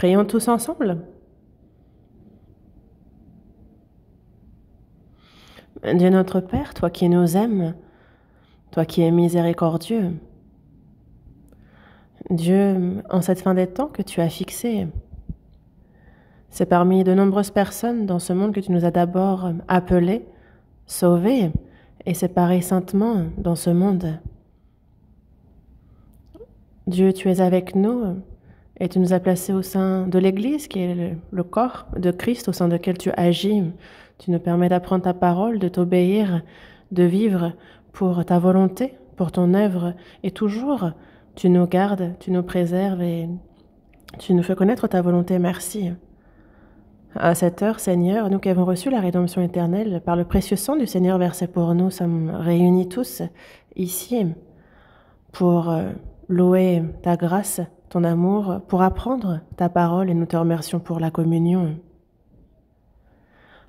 Prions tous ensemble. Dieu notre Père, toi qui nous aimes, toi qui es miséricordieux, Dieu, en cette fin des temps que tu as fixée, c'est parmi de nombreuses personnes dans ce monde que tu nous as d'abord appelés, sauvés et séparés saintement dans ce monde. Dieu, tu es avec nous et tu nous as placés au sein de l'Église, qui est le, corps de Christ, au sein duquel tu agis. Tu nous permets d'apprendre ta parole, de t'obéir, de vivre pour ta volonté, pour ton œuvre. Et toujours, tu nous gardes, tu nous préserves et tu nous fais connaître ta volonté. Merci. À cette heure, Seigneur, nous qui avons reçu la rédemption éternelle par le précieux sang du Seigneur versé pour nous, sommes réunis tous ici pour euh, louer ta grâce ton amour pour apprendre ta parole et nous te remercions pour la communion.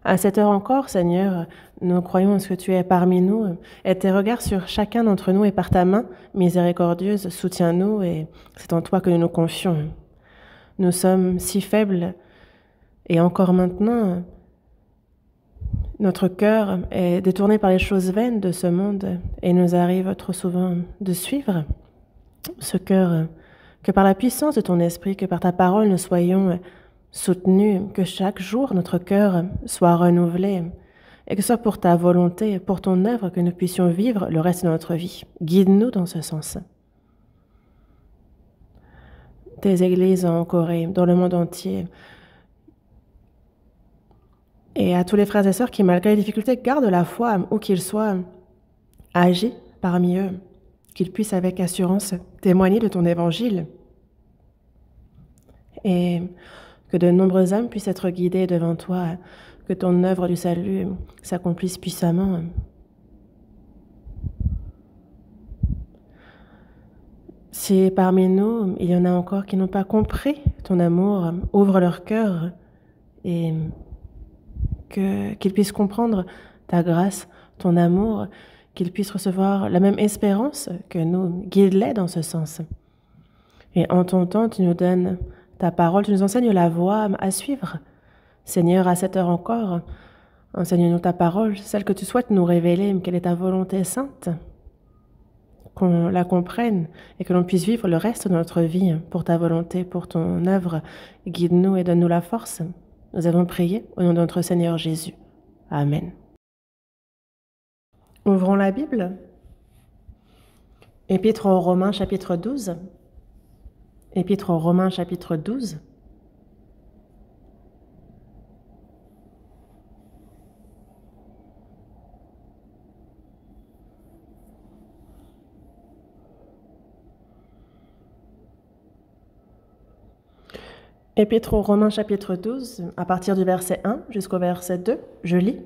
À cette heure encore, Seigneur, nous croyons en ce que tu es parmi nous et tes regards sur chacun d'entre nous et par ta main miséricordieuse, soutiens-nous et c'est en toi que nous nous confions. Nous sommes si faibles et encore maintenant, notre cœur est détourné par les choses vaines de ce monde et nous arrive trop souvent de suivre ce cœur que par la puissance de ton esprit, que par ta parole nous soyons soutenus, que chaque jour notre cœur soit renouvelé, et que ce soit pour ta volonté, pour ton œuvre, que nous puissions vivre le reste de notre vie. Guide-nous dans ce sens. Tes églises en Corée, dans le monde entier, et à tous les frères et sœurs qui, malgré les difficultés, gardent la foi, où qu'ils soient, âgés parmi eux qu'ils puissent avec assurance témoigner de ton évangile et que de nombreux âmes puissent être guidées devant toi, que ton œuvre du salut s'accomplisse puissamment. Si parmi nous, il y en a encore qui n'ont pas compris ton amour, ouvre leur cœur et qu'ils puissent comprendre ta grâce, ton amour, qu'ils puissent recevoir la même espérance que nous. Guide-les dans ce sens. Et en ton temps, tu nous donnes ta parole, tu nous enseignes la voie à suivre. Seigneur, à cette heure encore, enseigne-nous ta parole, celle que tu souhaites nous révéler, quelle est ta volonté sainte, qu'on la comprenne et que l'on puisse vivre le reste de notre vie pour ta volonté, pour ton œuvre. Guide-nous et donne-nous la force. Nous avons prié au nom de notre Seigneur Jésus. Amen. Ouvrons la Bible. Épître aux Romains chapitre 12. Épître aux Romains chapitre 12. Épître aux Romains chapitre 12, à partir du verset 1 jusqu'au verset 2, je lis.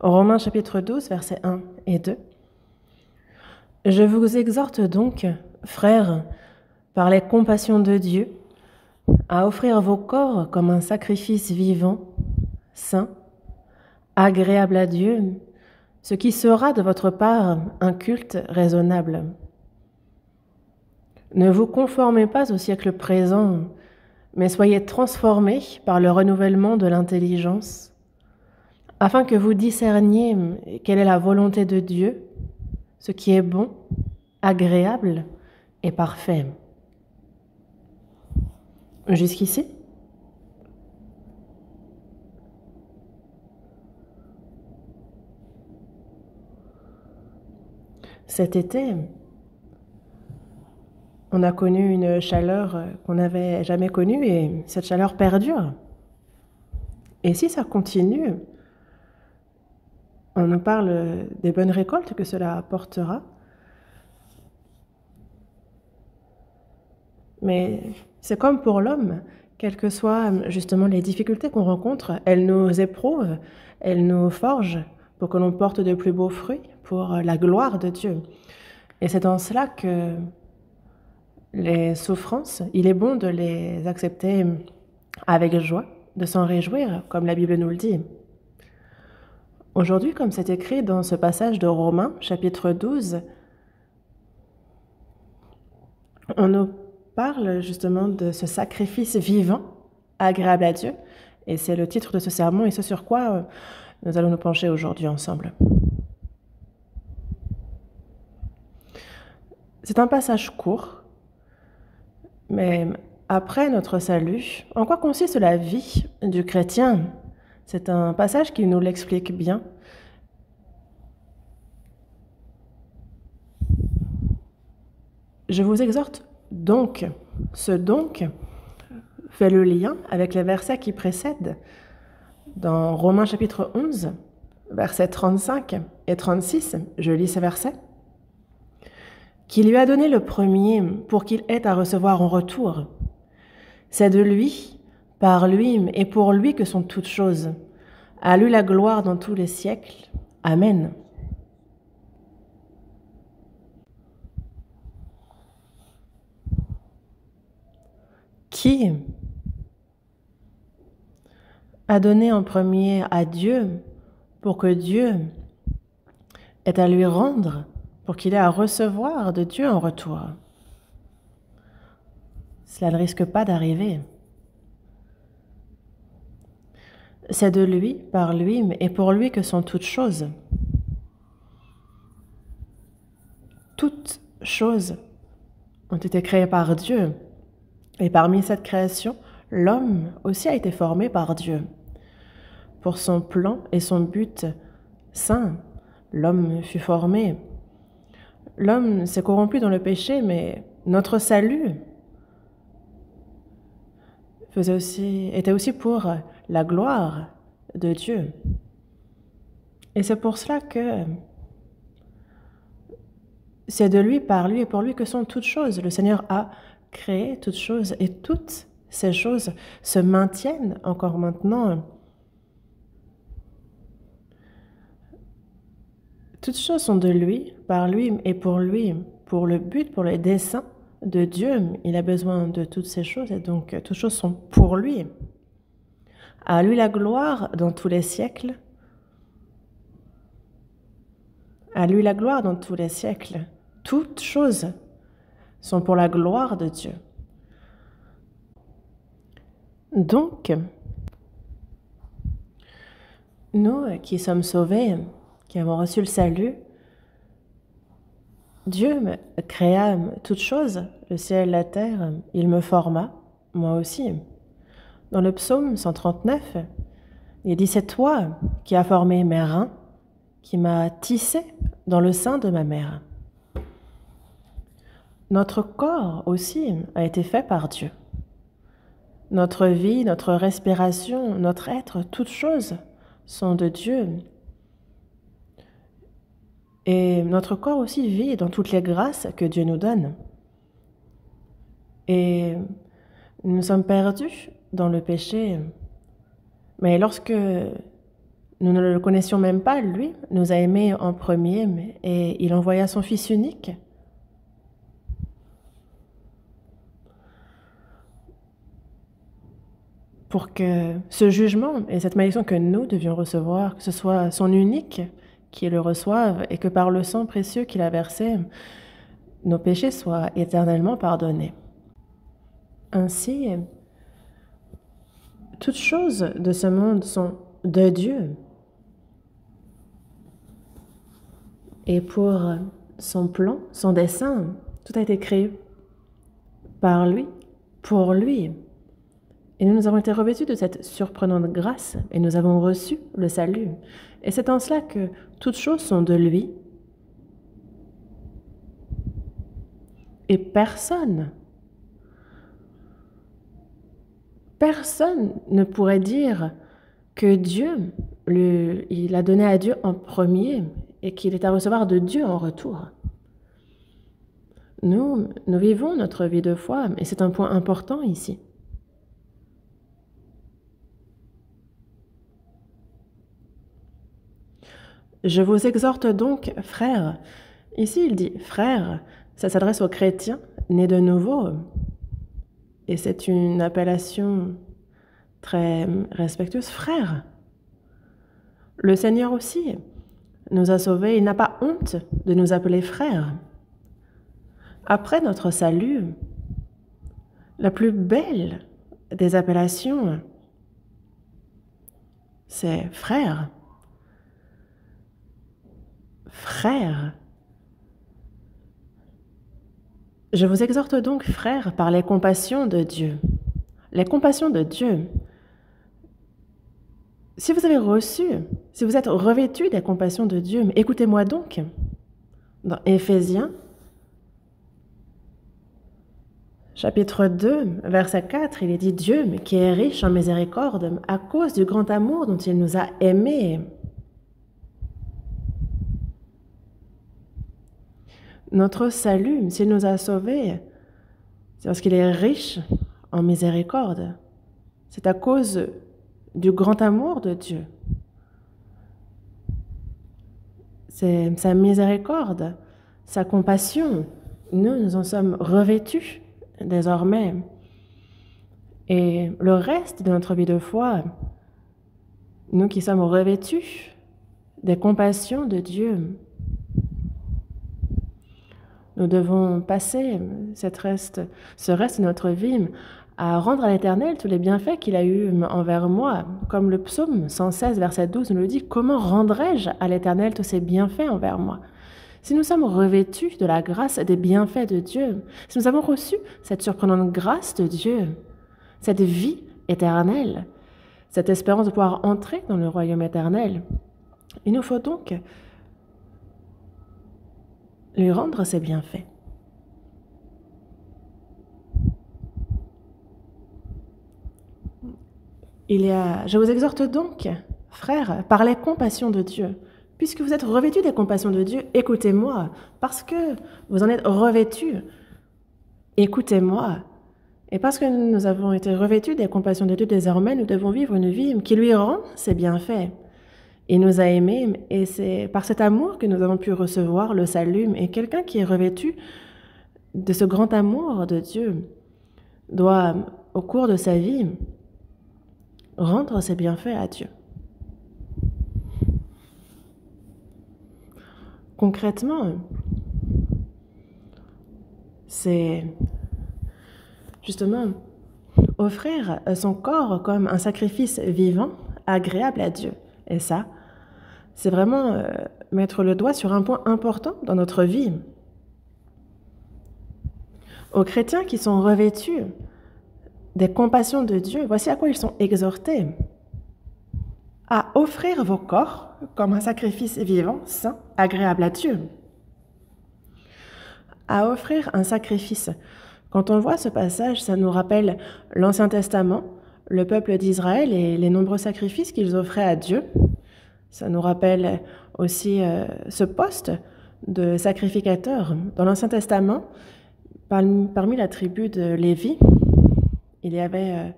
Romains chapitre 12, versets 1 et 2. Je vous exhorte donc, frères, par les compassions de Dieu, à offrir vos corps comme un sacrifice vivant, sain, agréable à Dieu, ce qui sera de votre part un culte raisonnable. Ne vous conformez pas au siècle présent, mais soyez transformés par le renouvellement de l'intelligence afin que vous discerniez hum, quelle est la volonté de Dieu, ce qui est bon, agréable et parfait. Jusqu'ici Cet été, hum, on a connu une chaleur euh, qu'on n'avait jamais connue et cette chaleur perdure. Et si ça continue, hum, on nous parle euh, des bonnes récoltes que cela apportera. Mais c'est comme pour l'homme, quelles que soient euh, justement les difficultés qu'on rencontre, elles nous éprouvent, elles nous forgent pour que l'on porte de plus beaux fruits, pour euh, la gloire de Dieu. Et c'est en cela que les souffrances, il est bon de les accepter avec joie, de s'en réjouir, comme la Bible nous le dit. Aujourd'hui, comme c'est écrit dans ce passage de Romains, chapitre 12, on nous parle justement de ce sacrifice vivant, agréable à Dieu. Et c'est le titre de ce sermon et ce sur quoi euh, nous allons nous pencher aujourd'hui ensemble. C'est un passage court, mais après notre salut, en quoi consiste la vie du chrétien c'est un passage qui nous l'explique bien. Je vous exhorte donc. Ce donc fait le lien avec les versets qui précèdent. Dans Romains chapitre 11, versets 35 et 36, je lis ces versets. Qui lui a donné le premier pour qu'il ait à recevoir en retour. C'est de lui par lui et pour lui que sont toutes choses. a lui la gloire dans tous les siècles. Amen. Qui a donné en premier à Dieu pour que Dieu ait à lui rendre, pour qu'il ait à recevoir de Dieu en retour Cela ne risque pas d'arriver. C'est de lui, par lui et pour lui que sont toutes choses. Toutes choses ont été créées par Dieu. Et parmi cette création, l'homme aussi a été formé par Dieu. Pour son plan et son but saint, l'homme fut formé. L'homme s'est corrompu dans le péché, mais notre salut était aussi pour la gloire de Dieu. Et c'est pour cela que c'est de lui, par lui et pour lui que sont toutes choses. Le Seigneur a créé toutes choses et toutes ces choses se maintiennent encore maintenant. Toutes choses sont de lui, par lui et pour lui, pour le but, pour le dessein de Dieu, il a besoin de toutes ces choses et donc euh, toutes choses sont pour lui. À lui la gloire dans tous les siècles. À lui la gloire dans tous les siècles. Toutes choses sont pour la gloire de Dieu. Donc, nous euh, qui sommes sauvés, qui avons reçu le salut, Dieu créa toutes choses, le ciel, la terre, il me forma, moi aussi. Dans le psaume 139, il dit C'est toi qui as formé mes reins, qui m'a tissé dans le sein de ma mère. Notre corps aussi a été fait par Dieu. Notre vie, notre respiration, notre être, toutes choses sont de Dieu et notre corps aussi vit dans toutes les grâces que Dieu nous donne. Et nous sommes perdus dans le péché. Mais lorsque nous ne le connaissions même pas, lui nous a aimés en premier et il envoya son Fils unique. pour que ce jugement et cette malédiction que nous devions recevoir, que ce soit son unique qui le reçoivent et que par le sang précieux qu'il a versé, nos péchés soient éternellement pardonnés. Ainsi, toutes choses de ce monde sont de Dieu. Et pour son plan, son dessein, tout a été créé par lui, pour lui. Et nous, nous avons été revêtus de cette surprenante grâce et nous avons reçu le salut. Et c'est en cela que toutes choses sont de lui. Et personne, personne ne pourrait dire que Dieu, le, il a donné à Dieu en premier et qu'il est à recevoir de Dieu en retour. Nous, nous vivons notre vie de foi et c'est un point important ici. Je vous exhorte donc, frères. Ici, il dit frères, ça s'adresse aux chrétiens nés de nouveau. Et c'est une appellation très respectueuse, Frères ». Le Seigneur aussi nous a sauvés, il n'a pas honte de nous appeler frères. Après notre salut, la plus belle des appellations, c'est frères » frères. Je vous exhorte donc, frères, par les compassions de Dieu. Les compassions de Dieu. Si vous avez reçu, si vous êtes revêtu des compassions de Dieu, écoutez-moi donc. Dans Éphésiens, chapitre 2, verset 4, il est dit Dieu qui est riche en miséricorde à cause du grand amour dont il nous a aimés. notre salut, s'il nous a sauvés, c'est parce qu'il est riche en miséricorde. C'est à cause du grand amour de Dieu. C'est sa miséricorde, sa compassion. Nous, nous en sommes revêtus désormais. Et le reste de notre vie de foi, nous qui sommes revêtus des compassions de Dieu, nous devons passer cette reste, ce reste de notre vie à rendre à l'Éternel tous les bienfaits qu'il a eus envers moi. Comme le psaume 116, verset 12 nous le dit, comment rendrai-je à l'Éternel tous ces bienfaits envers moi si nous sommes revêtus de la grâce des bienfaits de Dieu, si nous avons reçu cette surprenante grâce de Dieu, cette vie éternelle, cette espérance de pouvoir entrer dans le royaume éternel, il nous faut donc lui rendre ses bienfaits. Il y a, je vous exhorte donc, frères, par les compassions de Dieu, puisque vous êtes revêtus des compassions de Dieu, écoutez-moi, parce que vous en êtes revêtus, écoutez-moi. Et parce que nous avons été revêtus des compassions de Dieu désormais, nous devons vivre une vie qui lui rend ses bienfaits. Il nous a aimés et c'est par cet amour que nous avons pu recevoir le salut. Et quelqu'un qui est revêtu de ce grand amour de Dieu doit, au cours de sa vie, rendre ses bienfaits à Dieu. Concrètement, c'est justement offrir son corps comme un sacrifice vivant, agréable à Dieu. Et ça, c'est vraiment euh, mettre le doigt sur un point important dans notre vie. Aux chrétiens qui sont revêtus des compassions de Dieu, voici à quoi ils sont exhortés. À offrir vos corps comme un sacrifice vivant, sain, agréable à Dieu. À offrir un sacrifice. Quand on voit ce passage, ça nous rappelle l'Ancien Testament, le peuple d'Israël et les nombreux sacrifices qu'ils offraient à Dieu ça nous rappelle aussi euh, ce poste de sacrificateur. Dans l'Ancien Testament, parmi, la tribu de Lévi, il y avait euh,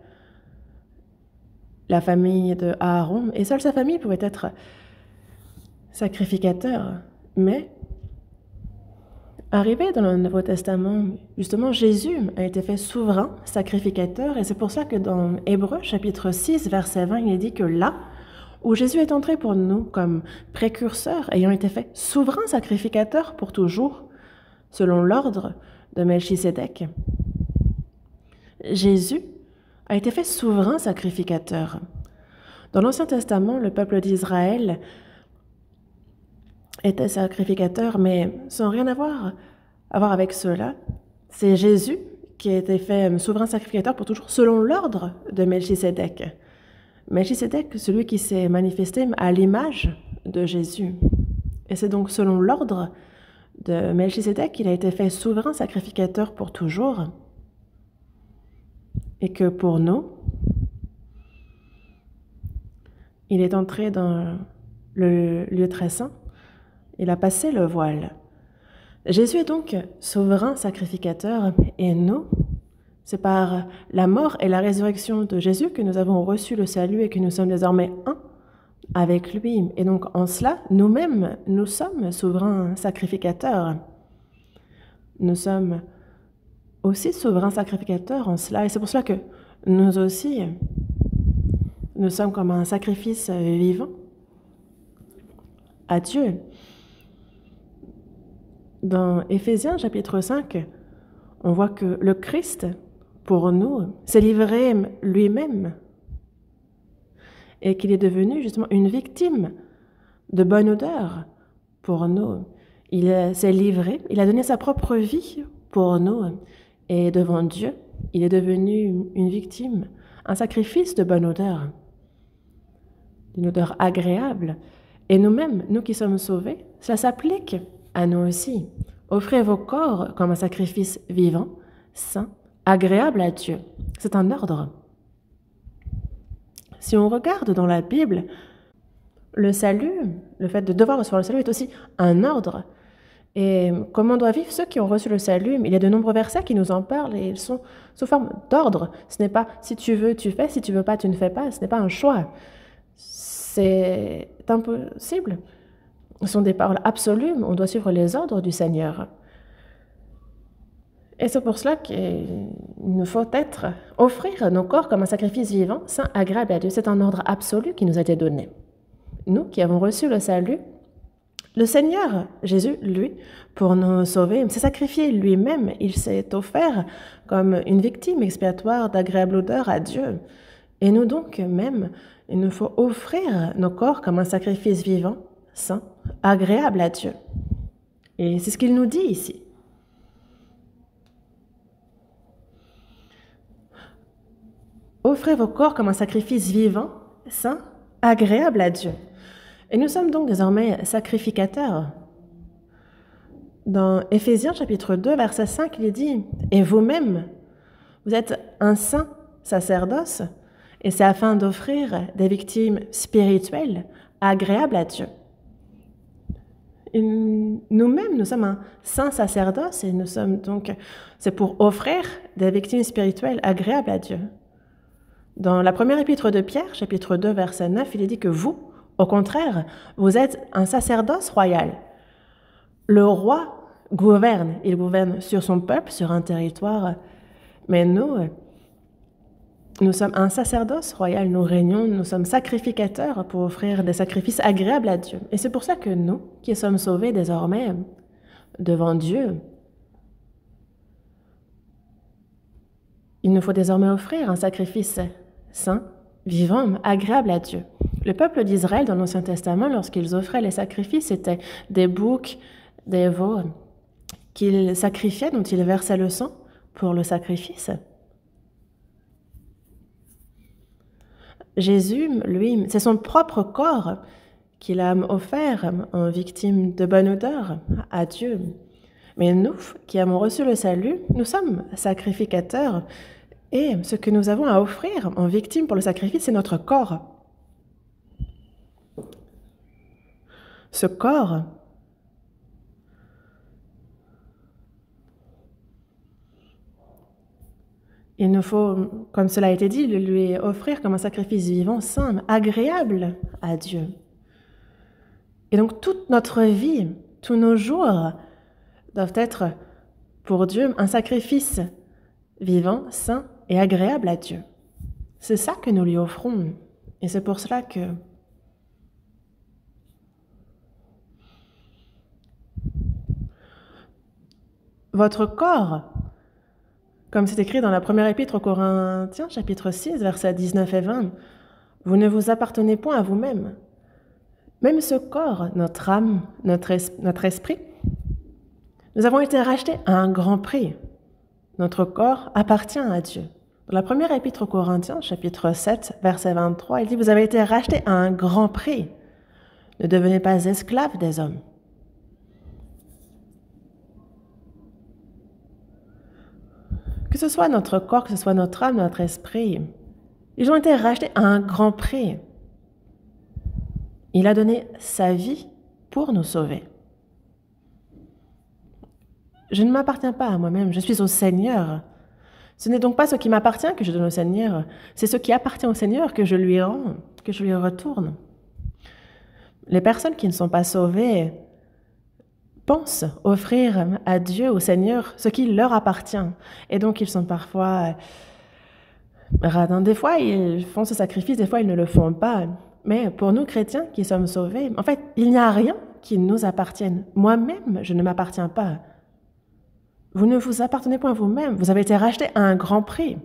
la famille de Aaron, et seule sa famille pouvait être sacrificateur. Mais, arrivé dans le Nouveau Testament, justement, Jésus a été fait souverain, sacrificateur, et c'est pour ça que dans Hébreu, chapitre 6, verset 20, il est dit que là, où Jésus est entré pour nous comme précurseur, ayant été fait souverain sacrificateur pour toujours, selon l'ordre de Melchisédek. Jésus a été fait souverain sacrificateur. Dans l'Ancien Testament, le peuple d'Israël était sacrificateur, mais sans rien avoir à voir avec cela, c'est Jésus qui a été fait souverain sacrificateur pour toujours, selon l'ordre de Melchisédek. Melchisédek, celui qui s'est manifesté à l'image de Jésus. Et c'est donc selon l'ordre de Melchisedec qu'il a été fait souverain sacrificateur pour toujours. Et que pour nous, il est entré dans le lieu très saint. Il a passé le voile. Jésus est donc souverain sacrificateur et nous, c'est par la mort et la résurrection de Jésus que nous avons reçu le salut et que nous sommes désormais un avec lui. Et donc en cela, nous-mêmes, nous sommes souverains sacrificateurs. Nous sommes aussi souverains sacrificateurs en cela. Et c'est pour cela que nous aussi, nous sommes comme un sacrifice vivant à Dieu. Dans Éphésiens chapitre 5, on voit que le Christ pour nous, s'est livré lui-même et qu'il est devenu justement une victime de bonne odeur pour nous. Il s'est livré, il a donné sa propre vie pour nous et devant Dieu, il est devenu une victime, un sacrifice de bonne odeur, d'une odeur agréable. Et nous-mêmes, nous qui sommes sauvés, cela s'applique à nous aussi. Offrez vos corps comme un sacrifice vivant, saint, agréable à Dieu. C'est un ordre. Si on regarde dans la Bible, le salut, le fait de devoir recevoir le salut est aussi un ordre. Et comment doivent vivre ceux qui ont reçu le salut Il y a de nombreux versets qui nous en parlent et ils sont sous forme d'ordre. Ce n'est pas si tu veux, tu fais, si tu veux pas, tu ne fais pas. Ce n'est pas un choix. C'est impossible. Ce sont des paroles absolues. On doit suivre les ordres du Seigneur. Et c'est pour cela qu'il nous faut être, offrir nos corps comme un sacrifice vivant, saint, agréable à Dieu. C'est un ordre absolu qui nous a été donné. Nous qui avons reçu le salut, le Seigneur Jésus, lui, pour nous sauver, s'est sacrifié lui-même. Il s'est offert comme une victime expiatoire d'agréable odeur à Dieu. Et nous donc, même, il nous faut offrir nos corps comme un sacrifice vivant, saint, agréable à Dieu. Et c'est ce qu'il nous dit ici. Offrez vos corps comme un sacrifice vivant, saint, agréable à Dieu. Et nous sommes donc désormais sacrificateurs. Dans Éphésiens chapitre 2, verset 5, il dit, Et vous-même, vous êtes un saint sacerdoce, et c'est afin d'offrir des victimes spirituelles agréables à Dieu. Nous-mêmes, nous sommes un saint sacerdoce et nous sommes donc, c'est pour offrir des victimes spirituelles agréables à Dieu. Dans la première épître de Pierre, chapitre 2, verset 9, il est dit que vous, au contraire, vous êtes un sacerdoce royal. Le roi gouverne, il gouverne sur son peuple, sur un territoire, mais nous, nous sommes un sacerdoce royal, nous régnons, nous sommes sacrificateurs pour offrir des sacrifices agréables à Dieu. Et c'est pour ça que nous, qui sommes sauvés désormais devant Dieu, il nous faut désormais offrir un sacrifice saint, vivant, agréable à Dieu. Le peuple d'Israël dans l'Ancien Testament, lorsqu'ils offraient les sacrifices, c'était des boucs, des veaux qu'ils sacrifiaient, dont ils versaient le sang pour le sacrifice. Jésus, lui, c'est son propre corps qu'il a offert en victime de bonne odeur à Dieu. Mais nous, qui avons reçu le salut, nous sommes sacrificateurs et ce que nous avons à offrir en victime pour le sacrifice, c'est notre corps. Ce corps Il nous faut, comme cela a été dit, lui offrir comme un sacrifice vivant, sain, agréable à Dieu. Et donc toute notre vie, tous nos jours doivent être pour Dieu un sacrifice vivant, saint, et agréable à Dieu. C'est ça que nous lui offrons. Et c'est pour cela que votre corps, comme c'est écrit dans la première épître aux Corinthiens, chapitre 6, versets 19 et 20, vous ne vous appartenez point à vous-même. Même ce corps, notre âme, notre, notre esprit, nous avons été rachetés à un grand prix. Notre corps appartient à Dieu. Dans la première épître aux Corinthiens, chapitre 7, verset 23, il dit, Vous avez été rachetés à un grand prix. Ne devenez pas esclaves des hommes. Que ce soit notre corps, que ce soit notre âme, notre esprit, ils ont été rachetés à un grand prix. Il a donné sa vie pour nous sauver. Je ne m'appartiens pas à moi-même, je suis au Seigneur. Ce n'est donc pas ce qui m'appartient que je donne au Seigneur, c'est ce qui appartient au Seigneur que je lui rends, que je lui retourne. Les personnes qui ne sont pas sauvées pensent offrir à Dieu, au Seigneur, ce qui leur appartient. Et donc ils sont parfois radins. Des fois, ils font ce sacrifice, des fois, ils ne le font pas. Mais pour nous, chrétiens qui sommes sauvés, en fait, il n'y a rien qui nous appartienne. Moi-même, je ne m'appartiens pas. Vous ne vous appartenez point à vous-même, vous avez été racheté à un grand prix.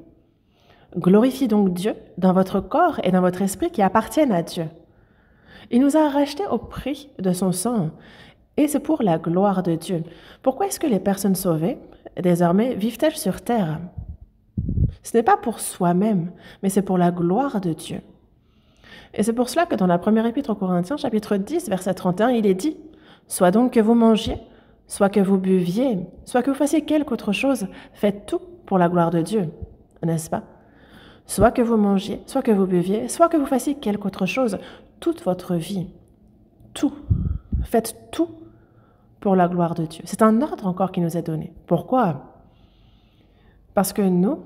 Glorifiez donc Dieu dans votre corps et dans votre esprit qui appartiennent à Dieu. Il nous a rachetés au prix de son sang et c'est pour la gloire de Dieu. Pourquoi est-ce que les personnes sauvées, désormais, vivent-elles sur terre Ce n'est pas pour soi-même, mais c'est pour la gloire de Dieu. Et c'est pour cela que dans la première épître aux Corinthiens, chapitre 10, verset 31, il est dit, Soit donc que vous mangiez, Soit que vous buviez, soit que vous fassiez quelque autre chose, faites tout pour la gloire de Dieu, n'est-ce pas Soit que vous mangiez, soit que vous buviez, soit que vous fassiez quelque autre chose, toute votre vie, tout, faites tout pour la gloire de Dieu. C'est un ordre encore qui nous est donné. Pourquoi Parce que nous,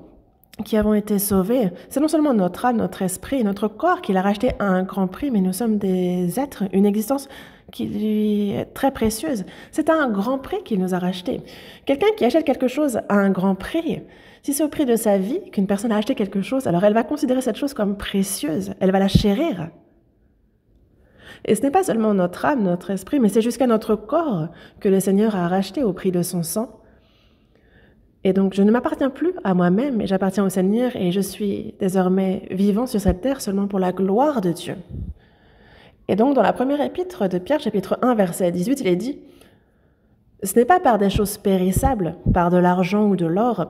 qui avons été sauvés, c'est non seulement notre âme, notre esprit, notre corps qu'il a racheté à un grand prix, mais nous sommes des êtres, une existence qui lui est très précieuse. C'est à un grand prix qu'il nous a racheté. Quelqu'un qui achète quelque chose à un grand prix, si c'est au prix de sa vie qu'une personne a acheté quelque chose, alors elle va considérer cette chose comme précieuse, elle va la chérir. Et ce n'est pas seulement notre âme, notre esprit, mais c'est jusqu'à notre corps que le Seigneur a racheté au prix de son sang. Et donc je ne m'appartiens plus à moi-même, mais j'appartiens au Seigneur et je suis désormais vivant sur cette terre seulement pour la gloire de Dieu. Et donc, dans la première épître de Pierre, chapitre 1, verset 18, il est dit Ce n'est pas par des choses périssables, par de l'argent ou de l'or,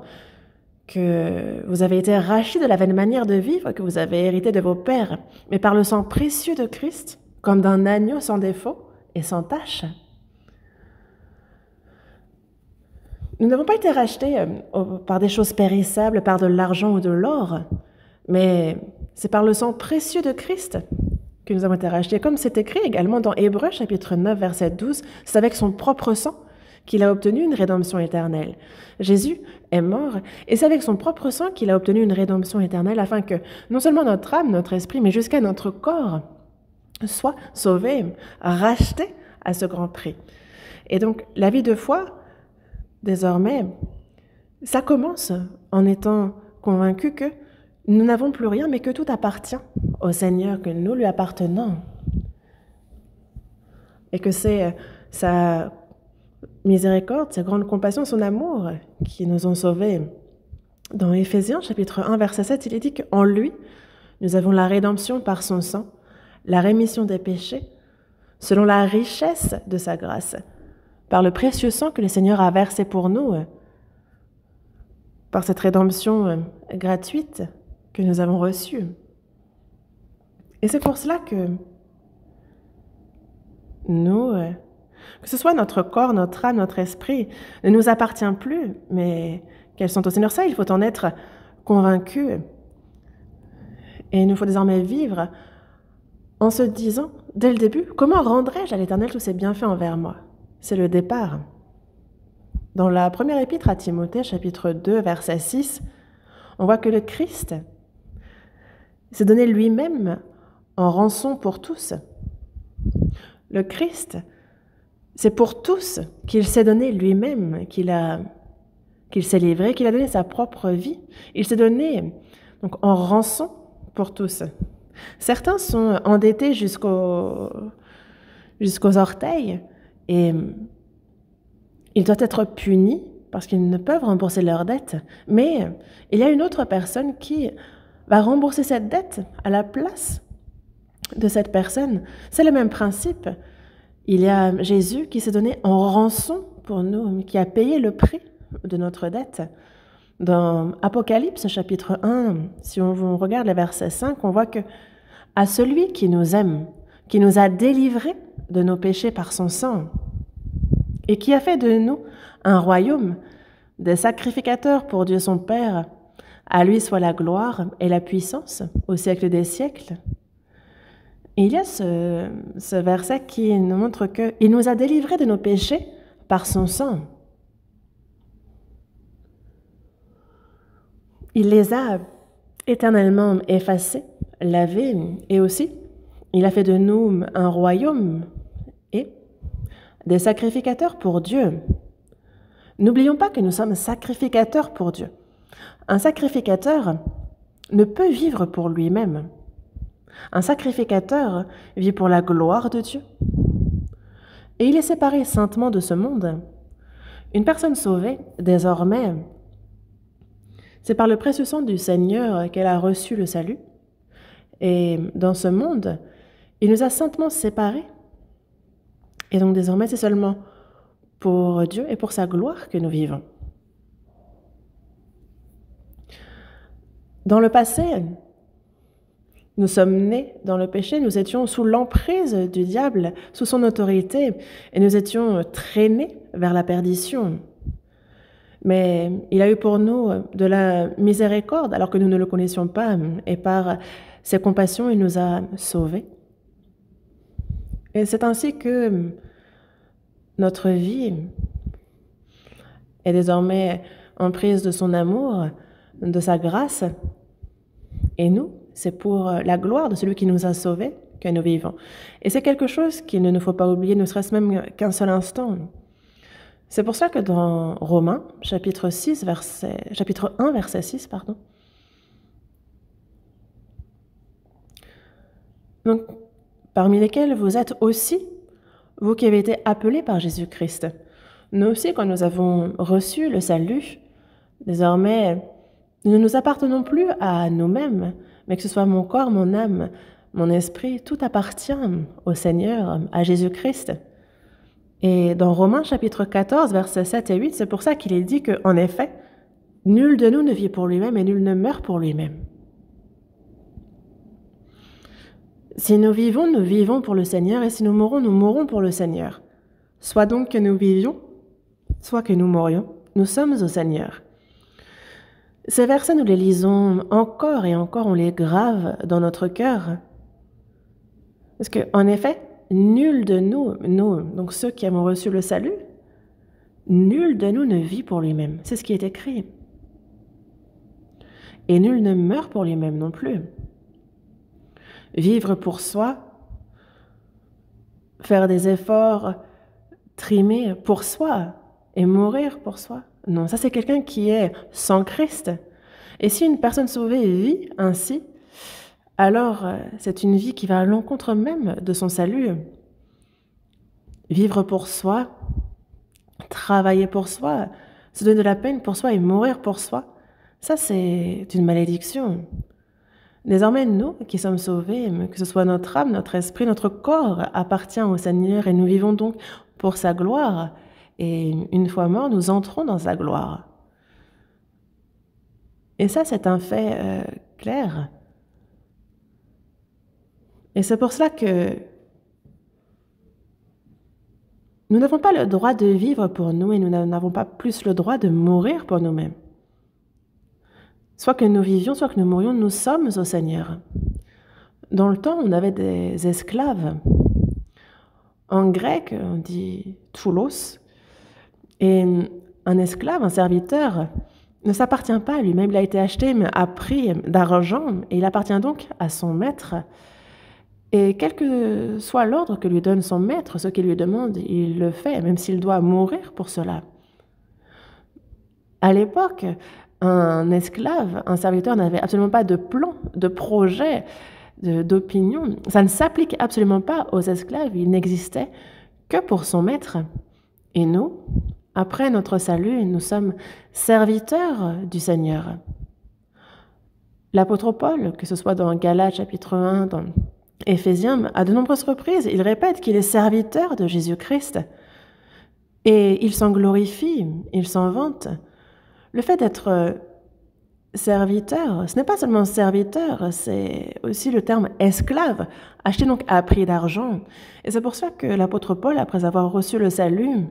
que vous avez été rachetés de la vaine manière de vivre que vous avez hérité de vos pères, mais par le sang précieux de Christ, comme d'un agneau sans défaut et sans tache. Nous n'avons pas été rachetés euh, par des choses périssables, par de l'argent ou de l'or, mais c'est par le sang précieux de Christ, que nous avons été rachetés. Comme c'est écrit également dans Hébreu, chapitre 9 verset 12, c'est avec son propre sang qu'il a obtenu une rédemption éternelle. Jésus est mort et c'est avec son propre sang qu'il a obtenu une rédemption éternelle afin que non seulement notre âme, notre esprit, mais jusqu'à notre corps soit sauvé, racheté à ce grand prix. Et donc la vie de foi, désormais, ça commence en étant convaincu que nous n'avons plus rien, mais que tout appartient au Seigneur, que nous lui appartenons. Et que c'est euh, sa miséricorde, sa grande compassion, son amour qui nous ont sauvés. Dans Éphésiens chapitre 1, verset 7, il est dit qu'en lui, nous avons la rédemption par son sang, la rémission des péchés, selon la richesse de sa grâce, par le précieux sang que le Seigneur a versé pour nous, euh, par cette rédemption euh, gratuite que nous avons reçus. Et c'est pour cela que nous, euh, que ce soit notre corps, notre âme, notre esprit, ne nous appartient plus, mais qu'elles sont au Seigneur. Ça, il faut en être convaincu. Et il nous faut désormais vivre en se disant, dès le début, comment rendrai-je à l'Éternel tous ses bienfaits envers moi C'est le départ. Dans la première épître à Timothée, chapitre 2, verset 6, on voit que le Christ s'est donné lui-même en rançon pour tous. Le Christ, c'est pour tous qu'il s'est donné lui-même, qu'il a qu'il s'est livré, qu'il a donné sa propre vie. Il s'est donné donc en rançon pour tous. Certains sont endettés jusqu'aux jusqu'aux orteils et ils doivent être punis parce qu'ils ne peuvent rembourser leurs dettes. Mais il y a une autre personne qui, va rembourser cette dette à la place de cette personne. C'est le même principe. Il y a Jésus qui s'est donné en rançon pour nous, qui a payé le prix de notre dette. Dans Apocalypse chapitre 1, si on regarde les versets 5, on voit que à celui qui nous aime, qui nous a délivrés de nos péchés par son sang, et qui a fait de nous un royaume, des sacrificateurs pour Dieu son Père, à lui soit la gloire et la puissance au siècle des siècles. il y a ce, verset qui nous montre qu'il nous a délivrés de nos péchés par son sang. Il les a éternellement effacés, lavés, et aussi, il a fait de nous un royaume et des sacrificateurs pour Dieu. N'oublions pas que nous sommes sacrificateurs pour Dieu. Un sacrificateur ne peut vivre pour lui-même. Un sacrificateur vit pour la gloire de Dieu. Et il est séparé saintement de ce monde. Une personne sauvée, désormais, c'est par le précieux sang du Seigneur qu'elle a reçu le salut. Et dans ce monde, il nous a saintement séparés. Et donc désormais, c'est seulement pour Dieu et pour sa gloire que nous vivons. dans le passé. Nous sommes nés dans le péché, nous étions sous l'emprise du diable, sous son autorité, et nous étions traînés vers la perdition. Mais il a eu pour nous de la miséricorde alors que nous ne le connaissions pas, et par ses compassions, il nous a sauvés. Et c'est ainsi que notre vie est désormais emprise de son amour, de sa grâce. Et nous, c'est pour euh, la gloire de celui qui nous a sauvés que nous vivons. Et c'est quelque chose qu'il ne nous faut pas oublier, ne serait-ce même qu'un seul instant. C'est pour ça que dans Romains, chapitre, chapitre 1, verset 6, pardon, donc, parmi lesquels vous êtes aussi, vous qui avez été appelés par Jésus-Christ. Nous aussi, quand nous avons reçu le salut, désormais, nous ne nous appartenons plus à nous-mêmes, mais que ce soit mon corps, mon âme, mon esprit, tout appartient au Seigneur, à Jésus-Christ. Et dans Romains chapitre 14, versets 7 et 8, c'est pour ça qu'il est dit qu'en effet, nul de nous ne vit pour lui-même et nul ne meurt pour lui-même. Si nous vivons, nous vivons pour le Seigneur, et si nous mourons, nous mourons pour le Seigneur. Soit donc que nous vivions, soit que nous mourions, nous sommes au Seigneur. Ces versets, nous les lisons encore et encore, on les grave dans notre cœur. Parce que, en effet, nul de nous, nous, donc ceux qui avons reçu le salut, nul de nous ne vit pour lui-même. C'est ce qui est écrit. Et nul ne meurt pour lui-même non plus. Vivre pour soi, faire des efforts, trimer pour soi et mourir pour soi, non, ça c'est quelqu'un qui est sans Christ. Et si une personne sauvée vit ainsi, alors euh, c'est une vie qui va à l'encontre même de son salut. Vivre pour soi, travailler pour soi, se donner de la peine pour soi et mourir pour soi, ça c'est une malédiction. Désormais, nous qui sommes sauvés, que ce soit notre âme, notre esprit, notre corps appartient au Seigneur et nous vivons donc pour sa gloire. Et une fois mort, nous entrons dans sa gloire. Et ça, c'est un fait euh, clair. Et c'est pour cela que nous n'avons pas le droit de vivre pour nous et nous n'avons pas plus le droit de mourir pour nous-mêmes. Soit que nous vivions, soit que nous mourions, nous sommes au Seigneur. Dans le temps, on avait des esclaves. En grec, on dit toulos, et un esclave, un serviteur, ne s'appartient pas à lui-même. Il a été acheté mais à prix d'argent et il appartient donc à son maître. Et quel que soit l'ordre que lui donne son maître, ce qu'il lui demande, il le fait, même s'il doit mourir pour cela. À l'époque, un esclave, un serviteur n'avait absolument pas de plan, de projet, d'opinion. Ça ne s'applique absolument pas aux esclaves. Il n'existait que pour son maître. Et nous, après notre salut, nous sommes serviteurs du Seigneur. L'apôtre Paul, que ce soit dans Galates chapitre 1, dans Éphésiens, à de nombreuses reprises, il répète qu'il est serviteur de Jésus-Christ. Et il s'en glorifie, il s'en vante. Le fait d'être serviteur, ce n'est pas seulement serviteur, c'est aussi le terme esclave, acheté donc à prix d'argent. Et c'est pour ça que l'apôtre Paul, après avoir reçu le salut,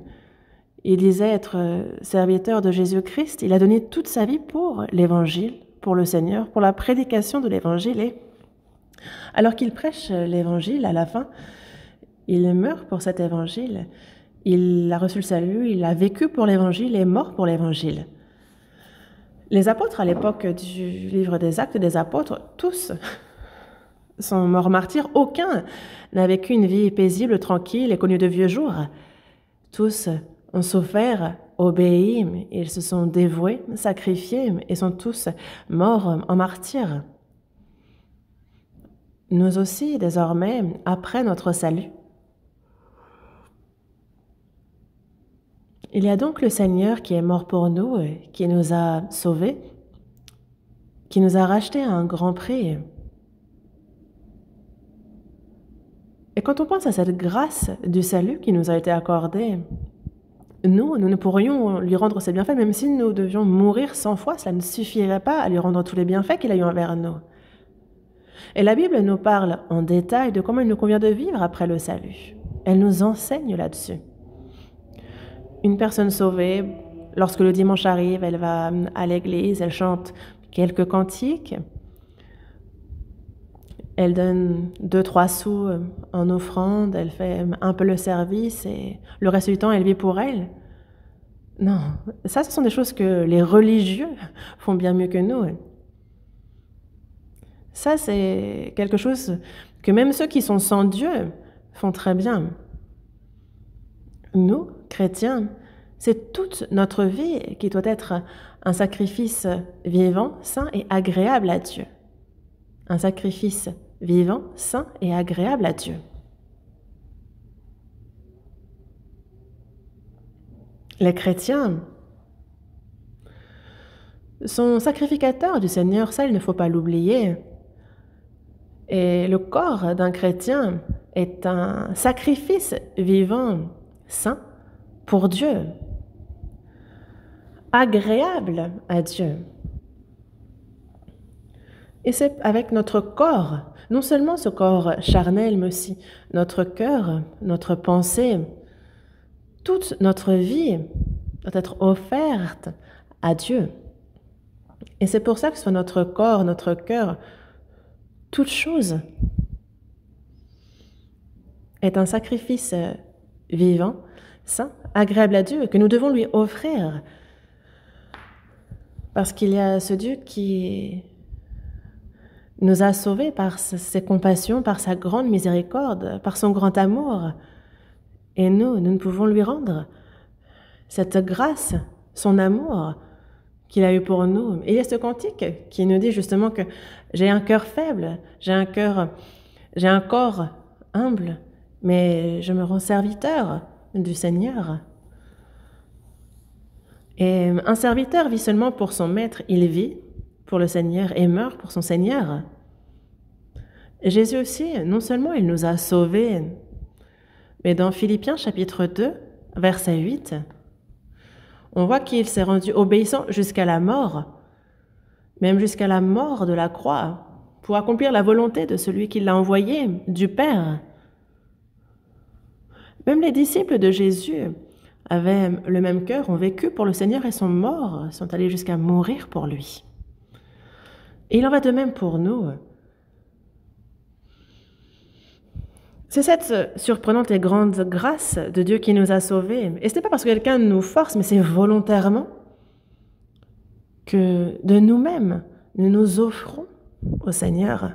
il disait être euh, serviteur de Jésus-Christ. Il a donné toute sa vie pour l'Évangile, pour le Seigneur, pour la prédication de l'Évangile. Et alors qu'il prêche l'Évangile à la fin, il meurt pour cet Évangile. Il a reçu le salut, il a vécu pour l'Évangile et est mort pour l'Évangile. Les apôtres, à l'époque du livre des actes des apôtres, tous sont morts martyrs. Aucun n'a vécu une vie paisible, tranquille et connue de vieux jours. Tous ont souffert, obéi, ils se sont dévoués, sacrifiés et sont tous morts en martyrs. Nous aussi, désormais, après notre salut. Il y a donc le Seigneur qui est mort pour nous, qui nous a sauvés, qui nous a rachetés à un grand prix. Et quand on pense à cette grâce du salut qui nous a été accordée, nous, nous ne pourrions lui rendre ses bienfaits, même si nous devions mourir cent fois, cela ne suffirait pas à lui rendre tous les bienfaits qu'il a eu envers nous. Et la Bible nous parle en détail de comment il nous convient de vivre après le salut. Elle nous enseigne là-dessus. Une personne sauvée, lorsque le dimanche arrive, elle va à l'église, elle chante quelques cantiques, elle donne deux, trois sous euh, en offrande, elle fait un peu le service et le reste du temps, elle vit pour elle. Non, ça, ce sont des choses que les religieux font bien mieux que nous. Ça, c'est quelque chose que même ceux qui sont sans Dieu font très bien. Nous, chrétiens, c'est toute notre vie qui doit être un sacrifice vivant, sain et agréable à Dieu. Un sacrifice vivant, saint et agréable à Dieu. Les chrétiens sont sacrificateurs du Seigneur, ça il ne faut pas l'oublier. Et le corps d'un chrétien est un sacrifice vivant, saint, pour Dieu, agréable à Dieu. Et c'est avec notre corps, non seulement ce corps charnel, mais aussi notre cœur, notre pensée, toute notre vie doit être offerte à Dieu. Et c'est pour ça que soit notre corps, notre cœur, toute chose est un sacrifice vivant, saint, agréable à Dieu, que nous devons lui offrir. Parce qu'il y a ce Dieu qui nous a sauvés par ses compassions, par sa grande miséricorde, par son grand amour. Et nous, nous ne pouvons lui rendre cette grâce, son amour qu'il a eu pour nous. Et il y a ce cantique qui nous dit justement que j'ai un cœur faible, j'ai un cœur, j'ai un corps humble, mais je me rends serviteur du Seigneur. Et un serviteur vit seulement pour son maître, il vit pour le Seigneur et meurt pour son Seigneur. Jésus aussi, non seulement il nous a sauvés, mais dans Philippiens chapitre 2, verset 8, on voit qu'il s'est rendu obéissant jusqu'à la mort, même jusqu'à la mort de la croix, pour accomplir la volonté de celui qui l'a envoyé, du Père. Même les disciples de Jésus avaient le même cœur, ont vécu pour le Seigneur et sont morts, sont allés jusqu'à mourir pour lui. Et il en va de même pour nous. C'est cette euh, surprenante et grande grâce de Dieu qui nous a sauvés. Et ce n'est pas parce que quelqu'un nous force, mais c'est volontairement que de nous-mêmes, nous nous offrons au Seigneur,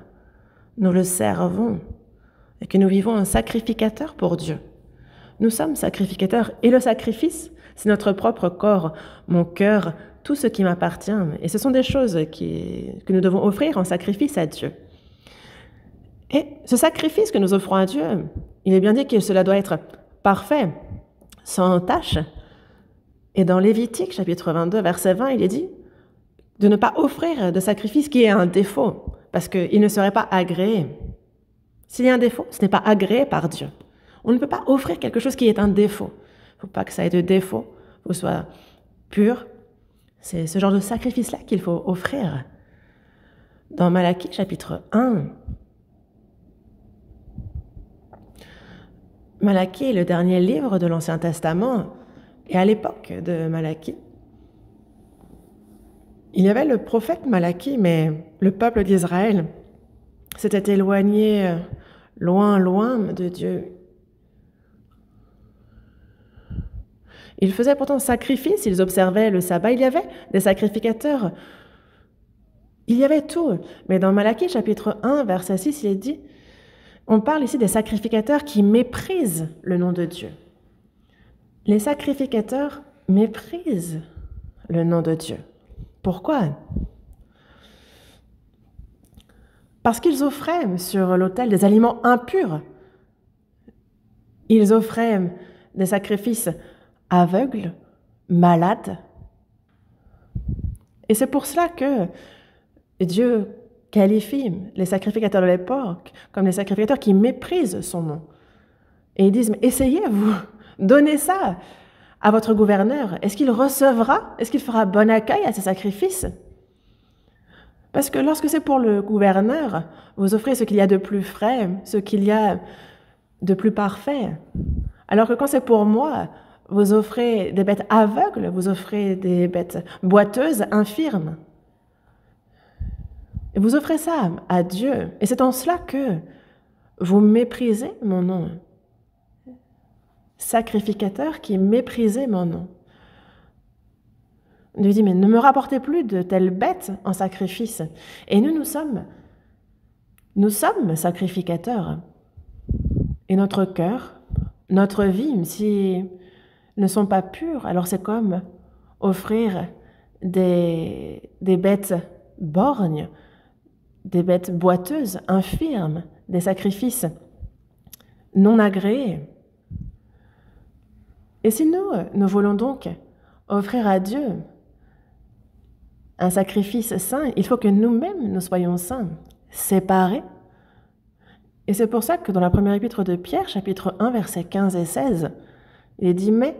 nous le servons, et que nous vivons un sacrificateur pour Dieu. Nous sommes sacrificateurs, et le sacrifice, c'est notre propre corps, mon cœur, tout ce qui m'appartient. Et ce sont des choses que nous devons offrir en sacrifice à Dieu. Et ce sacrifice que nous offrons à Dieu, il est bien dit que cela doit être parfait, sans tâche, Et dans Lévitique, chapitre 22, verset 20, il est dit de ne pas offrir de sacrifice qui est un défaut, parce qu'il ne serait pas agréé. S'il y a un défaut, ce n'est pas agréé par Dieu. On ne peut pas offrir quelque chose qui est un défaut. Il ne faut pas que ça ait de défaut, faut que ce soit pur, c'est ce genre de sacrifice-là qu'il faut offrir. Dans Malachie chapitre 1, Malachie est le dernier livre de l'Ancien Testament, et à l'époque de Malachie, il y avait le prophète Malachie, mais le peuple d'Israël s'était éloigné euh, loin, loin de Dieu. Ils faisaient pourtant sacrifice, ils observaient le sabbat, il y avait des sacrificateurs. Il y avait tout. Mais dans Malachie chapitre 1, verset 6, il est dit, on parle ici des sacrificateurs qui méprisent le nom de Dieu. Les sacrificateurs méprisent le nom de Dieu. Pourquoi Parce qu'ils offraient sur l'autel des aliments impurs. Ils offraient des sacrifices aveugle, malade. Et c'est pour cela que Dieu qualifie les sacrificateurs de l'époque comme les sacrificateurs qui méprisent son nom. Et ils disent, essayez-vous, donnez ça à votre gouverneur. Est-ce qu'il recevra Est-ce qu'il fera bon accueil à ces sacrifices Parce que lorsque c'est pour le gouverneur, vous offrez ce qu'il y a de plus frais, ce qu'il y a de plus parfait. Alors que quand c'est pour moi, vous offrez des bêtes aveugles, vous offrez des bêtes boiteuses, infirmes. Et vous offrez ça à Dieu. Et c'est en cela que vous méprisez mon nom. Sacrificateur qui méprisait mon nom. lui dit, mais ne me rapportez plus de telles bêtes en sacrifice. Et nous, nous sommes, nous sommes sacrificateurs. Et notre cœur, notre vie, si ne sont pas purs. Alors c'est comme offrir des, bêtes borgnes, des bêtes boiteuses, infirmes, des sacrifices non agréés. Et si nous, nous voulons donc offrir à Dieu un sacrifice saint, il faut que nous-mêmes nous soyons saints, séparés. Et c'est pour ça que dans la première épître de Pierre, chapitre 1, versets 15 et 16, il dit mais.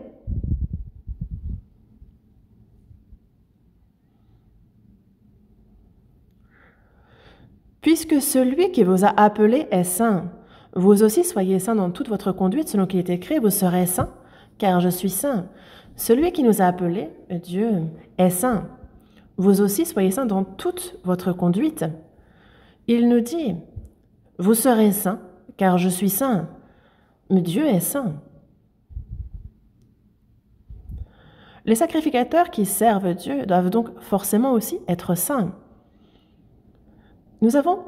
Puisque celui qui vous a appelé est saint, vous aussi soyez saints dans toute votre conduite selon qu'il est écrit, vous serez saints, car je suis saint. Celui qui nous a appelés, Dieu, est saint. Vous aussi soyez saints dans toute votre conduite. Il nous dit, vous serez saints, car je suis saint. Mais Dieu est saint. Les sacrificateurs qui servent Dieu doivent donc forcément aussi être saints. Nous avons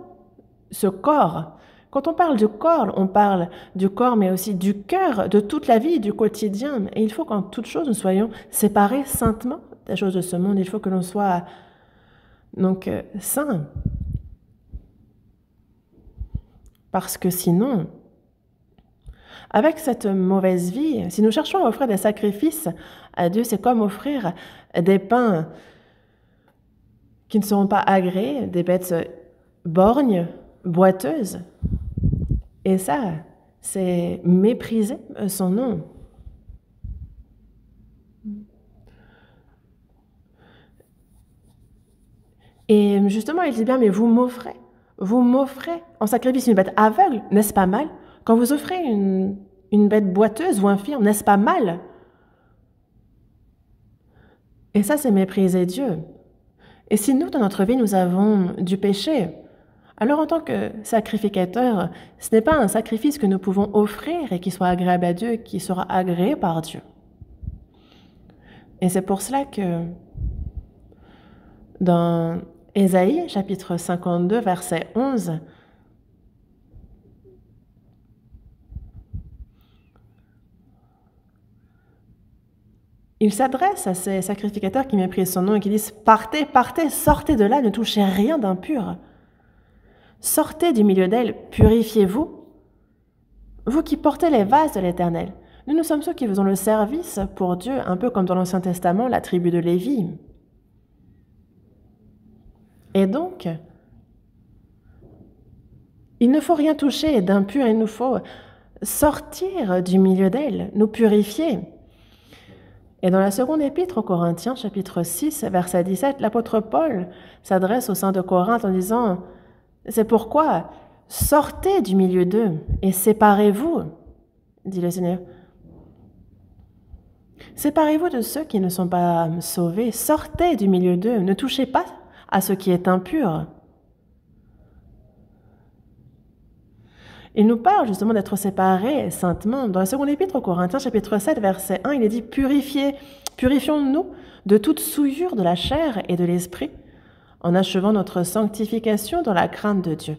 ce corps. Quand on parle du corps, on parle du corps, mais aussi du cœur, de toute la vie, du quotidien. Et il faut qu'en toute chose, nous soyons séparés saintement des choses de ce monde. Il faut que l'on soit donc euh, saint. Parce que sinon, avec cette mauvaise vie, si nous cherchons à offrir des sacrifices à Dieu, c'est comme offrir des pains qui ne seront pas agréés, des bêtes borgnes, boiteuses. Et ça, c'est mépriser son nom. Et justement, il dit bien, mais vous m'offrez, vous m'offrez en sacrifice une bête aveugle, n'est-ce pas mal Quand vous offrez une, une bête boiteuse ou infirme, n'est-ce pas mal et ça, c'est mépriser Dieu. Et si nous, dans notre vie, nous avons du péché, alors en tant que sacrificateur, ce n'est pas un sacrifice que nous pouvons offrir et qui soit agréable à Dieu, qui sera agréé par Dieu. Et c'est pour cela que dans Ésaïe chapitre 52 verset 11, Il s'adresse à ces sacrificateurs qui méprisent son nom et qui disent Partez, partez, sortez de là, ne touchez rien d'impur. Sortez du milieu d'elle, purifiez-vous. Vous qui portez les vases de l'Éternel, nous nous sommes ceux qui faisons le service pour Dieu, un peu comme dans l'Ancien Testament, la tribu de Lévi. Et donc, il ne faut rien toucher d'impur, il nous faut sortir du milieu d'elle, nous purifier. Et dans la seconde épître aux Corinthiens, chapitre 6, verset 17, l'apôtre Paul s'adresse au sein de Corinthe en disant C'est pourquoi sortez du milieu d'eux et séparez-vous, dit le Seigneur. Séparez-vous de ceux qui ne sont pas sauvés, sortez du milieu d'eux, ne touchez pas à ce qui est impur. Il nous parle justement d'être séparés saintement. Dans la seconde épître aux Corinthiens, chapitre 7, verset 1, il est dit Purifiez, purifions-nous de toute souillure de la chair et de l'esprit, en achevant notre sanctification dans la crainte de Dieu.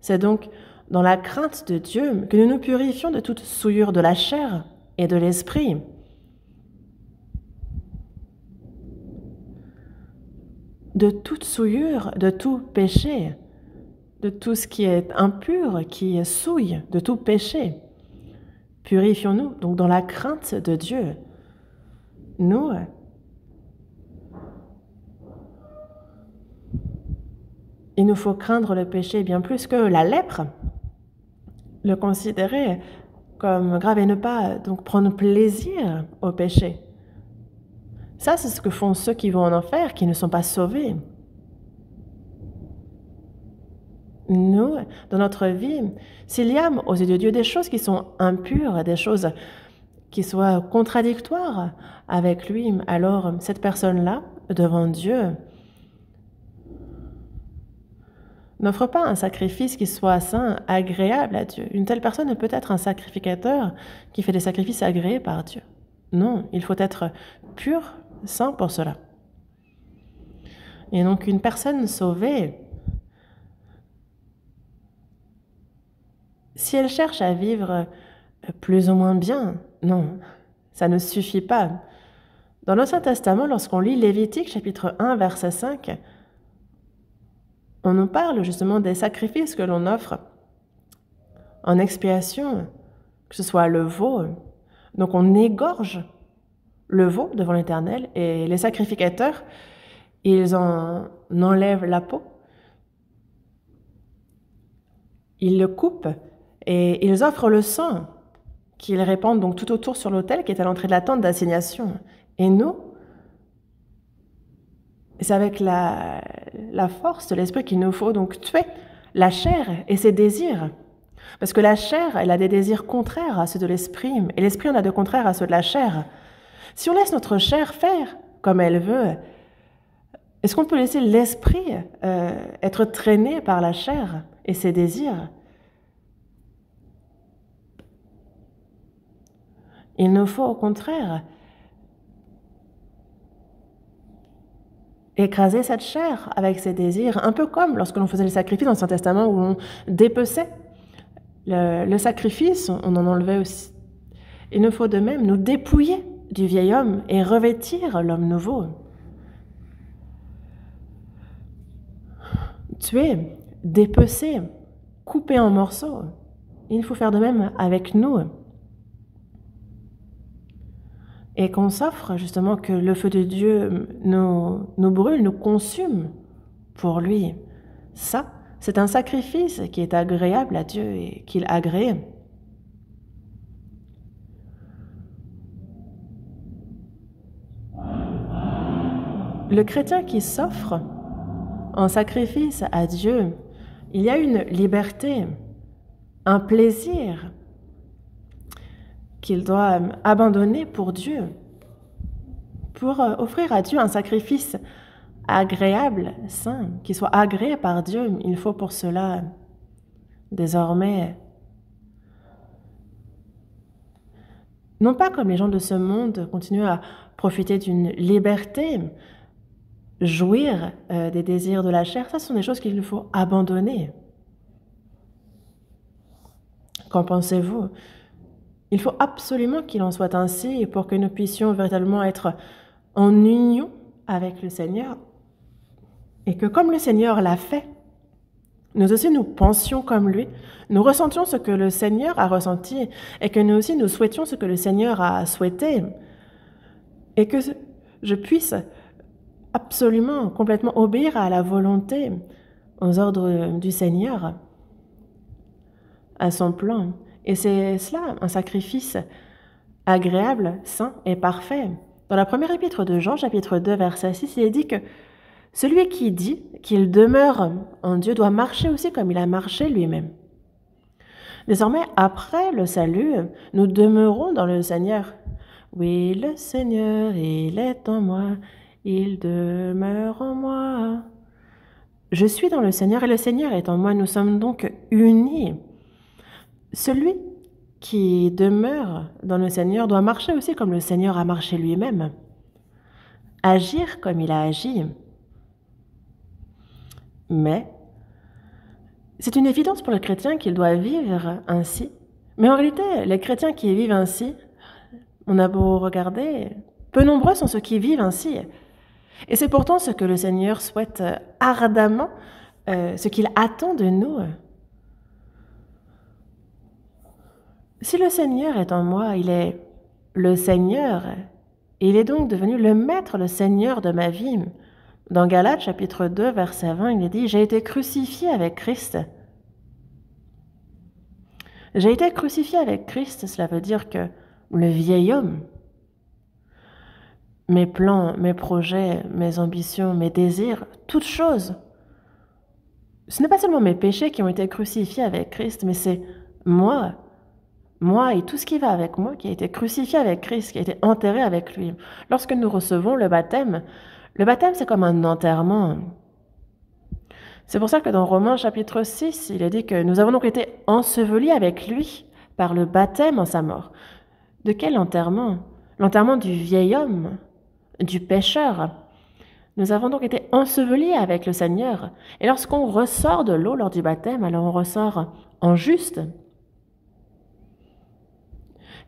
C'est donc dans la crainte de Dieu que nous nous purifions de toute souillure de la chair et de l'esprit. De toute souillure, de tout péché de tout ce qui est impur, qui souille, de tout péché. Purifions-nous donc dans la crainte de Dieu. Nous, il nous faut craindre le péché bien plus que la lèpre, le considérer comme grave et ne pas donc prendre plaisir au péché. Ça, c'est ce que font ceux qui vont en enfer, qui ne sont pas sauvés. nous, dans notre vie, s'il y a aux yeux de Dieu des choses qui sont impures, des choses qui soient contradictoires avec lui, alors cette personne-là, devant Dieu, n'offre pas un sacrifice qui soit sain, agréable à Dieu. Une telle personne peut être un sacrificateur qui fait des sacrifices agréés par Dieu. Non, il faut être pur, saint pour cela. Et donc une personne sauvée, Si elle cherche à vivre euh, plus ou moins bien, non, ça ne suffit pas. Dans l'Ancien Testament, lorsqu'on lit Lévitique chapitre 1 verset 5, on nous parle justement des sacrifices que l'on offre en expiation, que ce soit le veau. Donc on égorge le veau devant l'Éternel et les sacrificateurs, ils en enlèvent la peau, ils le coupent et ils offrent le sang qu'ils répandent donc tout autour sur l'autel qui est à l'entrée de la tente d'assignation. Et nous, c'est avec la, force de l'esprit qu'il nous faut donc tuer la chair et ses désirs. Parce que la chair, elle a des désirs contraires à ceux de l'esprit, et l'esprit en a de contraires à ceux de la chair. Si on laisse notre chair faire comme elle veut, est-ce qu'on peut laisser l'esprit euh, être traîné par la chair et ses désirs Il nous faut au contraire écraser cette chair avec ses désirs, un peu comme lorsque l'on faisait le sacrifice dans l'Ancien Testament où on dépeçait le, sacrifice, on en enlevait aussi. Il nous faut de même nous dépouiller du vieil homme et revêtir l'homme nouveau. Tuer, dépecer, couper en morceaux, il faut faire de même avec nous et qu'on s'offre justement que le feu de Dieu nous, nous brûle, nous consume pour lui. Ça, c'est un sacrifice qui est agréable à Dieu et qu'il agrée. Le chrétien qui s'offre en sacrifice à Dieu, il y a une liberté, un plaisir qu'il doit euh, abandonner pour Dieu, pour euh, offrir à Dieu un sacrifice agréable, saint, qui soit agréé par Dieu. Il faut pour cela euh, désormais, non pas comme les gens de ce monde, continuent à profiter d'une liberté, jouir des désirs de la chair, ça sont des choses qu'il faut abandonner. Qu'en pensez-vous il faut absolument qu'il en soit ainsi pour que nous puissions véritablement être en union avec le Seigneur et que comme le Seigneur l'a fait, nous aussi nous pensions comme lui, nous ressentions ce que le Seigneur a ressenti et que nous aussi nous souhaitions ce que le Seigneur a souhaité et que je puisse absolument, complètement obéir à la volonté, aux ordres du Seigneur, à son plan. Et c'est cela, un sacrifice agréable, saint et parfait. Dans la première épître de Jean, chapitre 2, verset 6, il est dit que celui qui dit qu'il demeure en Dieu doit marcher aussi comme il a marché lui-même. Désormais, après le salut, nous demeurons dans le Seigneur. Oui, le Seigneur, il est en moi, il demeure en moi. Je suis dans le Seigneur et le Seigneur est en moi. Nous sommes donc unis. Celui qui demeure dans le Seigneur doit marcher aussi comme le Seigneur a marché lui-même, agir comme il a agi. Mais c'est une évidence pour le chrétien qu'il doit vivre ainsi. Mais en réalité, les chrétiens qui vivent ainsi, on a beau regarder, peu nombreux sont ceux qui vivent ainsi. Et c'est pourtant ce que le Seigneur souhaite ardemment, euh, ce qu'il attend de nous. Si le Seigneur est en moi, il est le Seigneur. Il est donc devenu le Maître, le Seigneur de ma vie. Dans Galates chapitre 2, verset 20, il est dit, J'ai été crucifié avec Christ. J'ai été crucifié avec Christ, cela veut dire que le vieil homme, mes plans, mes projets, mes ambitions, mes désirs, toutes choses, ce n'est pas seulement mes péchés qui ont été crucifiés avec Christ, mais c'est moi moi et tout ce qui va avec moi, qui a été crucifié avec Christ, qui a été enterré avec lui. Lorsque nous recevons le baptême, le baptême, c'est comme un enterrement. C'est pour ça que dans Romains chapitre 6, il est dit que nous avons donc été ensevelis avec lui par le baptême en sa mort. De quel enterrement L'enterrement du vieil homme, du pécheur. Nous avons donc été ensevelis avec le Seigneur. Et lorsqu'on ressort de l'eau lors du baptême, alors on ressort en juste.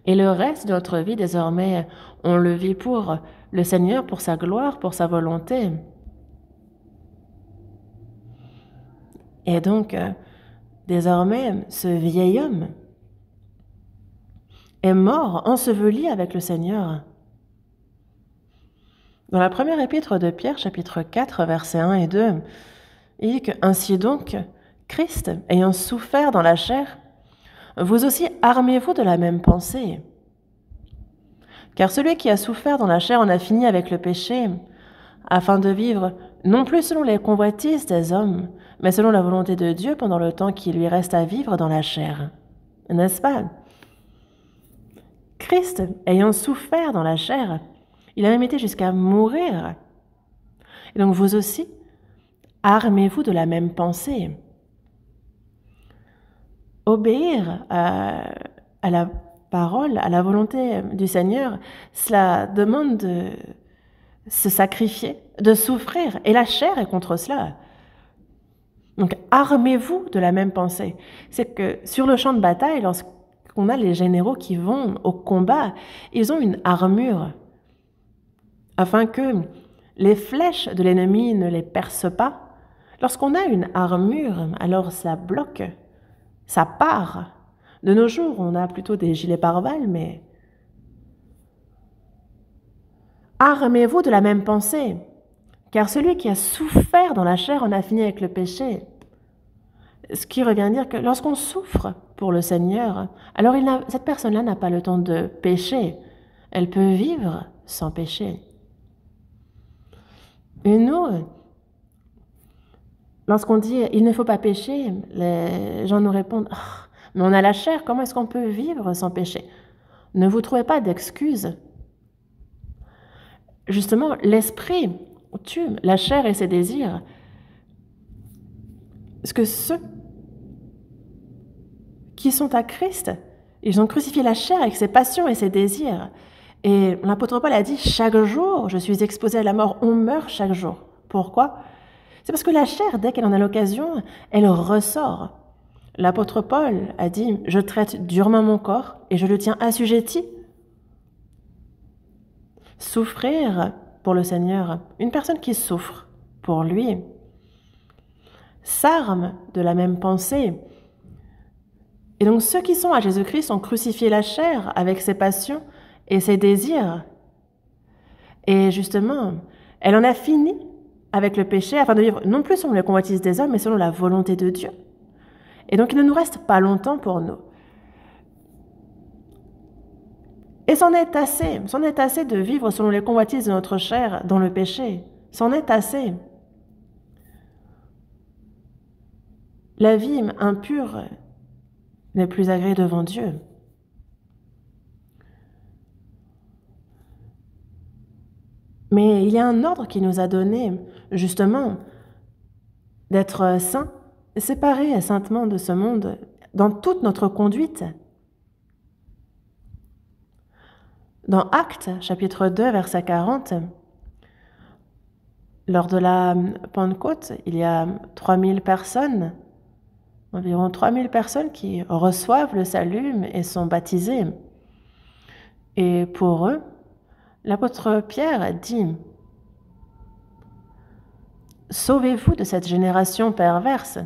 Et le reste de notre vie, désormais, on le vit pour le Seigneur, pour sa gloire, pour sa volonté. Et donc, euh, désormais, ce vieil homme est mort, enseveli avec le Seigneur. Dans la première épître de Pierre, chapitre 4, versets 1 et 2, il dit que Ainsi donc, Christ, ayant souffert dans la chair, vous aussi, armez-vous de la même pensée. Car celui qui a souffert dans la chair en a fini avec le péché, afin de vivre non plus selon les convoitises des hommes, mais selon la volonté de Dieu pendant le temps qui lui reste à vivre dans la chair. N'est-ce pas Christ, ayant souffert dans la chair, il a même été jusqu'à mourir. Et donc vous aussi, armez-vous de la même pensée obéir à, la parole, à la volonté du Seigneur, cela demande de se sacrifier, de souffrir. Et la chair est contre cela. Donc armez-vous de la même pensée. C'est que sur le champ de bataille, lorsqu'on a les généraux qui vont au combat, ils ont une armure afin que les flèches de l'ennemi ne les percent pas. Lorsqu'on a une armure, alors cela bloque ça part. De nos jours, on a plutôt des gilets pare-balles, mais armez-vous de la même pensée, car celui qui a souffert dans la chair en a fini avec le péché. Ce qui revient à dire que lorsqu'on souffre pour le Seigneur, alors cette personne-là n'a pas le temps de pécher. Elle peut vivre sans péché. Et nous, Lorsqu'on dit il ne faut pas pécher, les gens nous répondent ah, Mais on a la chair, comment est-ce qu'on peut vivre sans pécher ?» Ne vous trouvez pas d'excuses. Justement, l'esprit tue la chair et ses désirs. Parce que ceux qui sont à Christ, ils ont crucifié la chair avec ses passions et ses désirs. Et l'apôtre Paul a dit Chaque jour, je suis exposé à la mort, on meurt chaque jour. Pourquoi c'est parce que la chair, dès qu'elle en a l'occasion, elle ressort. L'apôtre Paul a dit, je traite durement mon corps et je le tiens assujetti. Souffrir pour le Seigneur, une personne qui souffre pour lui, s'arme de la même pensée. Et donc ceux qui sont à Jésus-Christ ont crucifié la chair avec ses passions et ses désirs. Et justement, elle en a fini avec le péché afin de vivre non plus selon les convoitises des hommes, mais selon la volonté de Dieu. Et donc il ne nous reste pas longtemps pour nous. Et c'en est assez, c'en est assez de vivre selon les convoitises de notre chair dans le péché. C'en est assez. La vie impure n'est plus agréée devant Dieu. Mais il y a un ordre qui nous a donné justement, d'être saint, séparé saintement de ce monde dans toute notre conduite. Dans Actes, chapitre 2, verset 40, lors de la Pentecôte, il y a 3000 personnes, environ 3000 personnes qui reçoivent le salut et sont baptisées. Et pour eux, l'apôtre Pierre dit Sauvez-vous de cette génération perverse.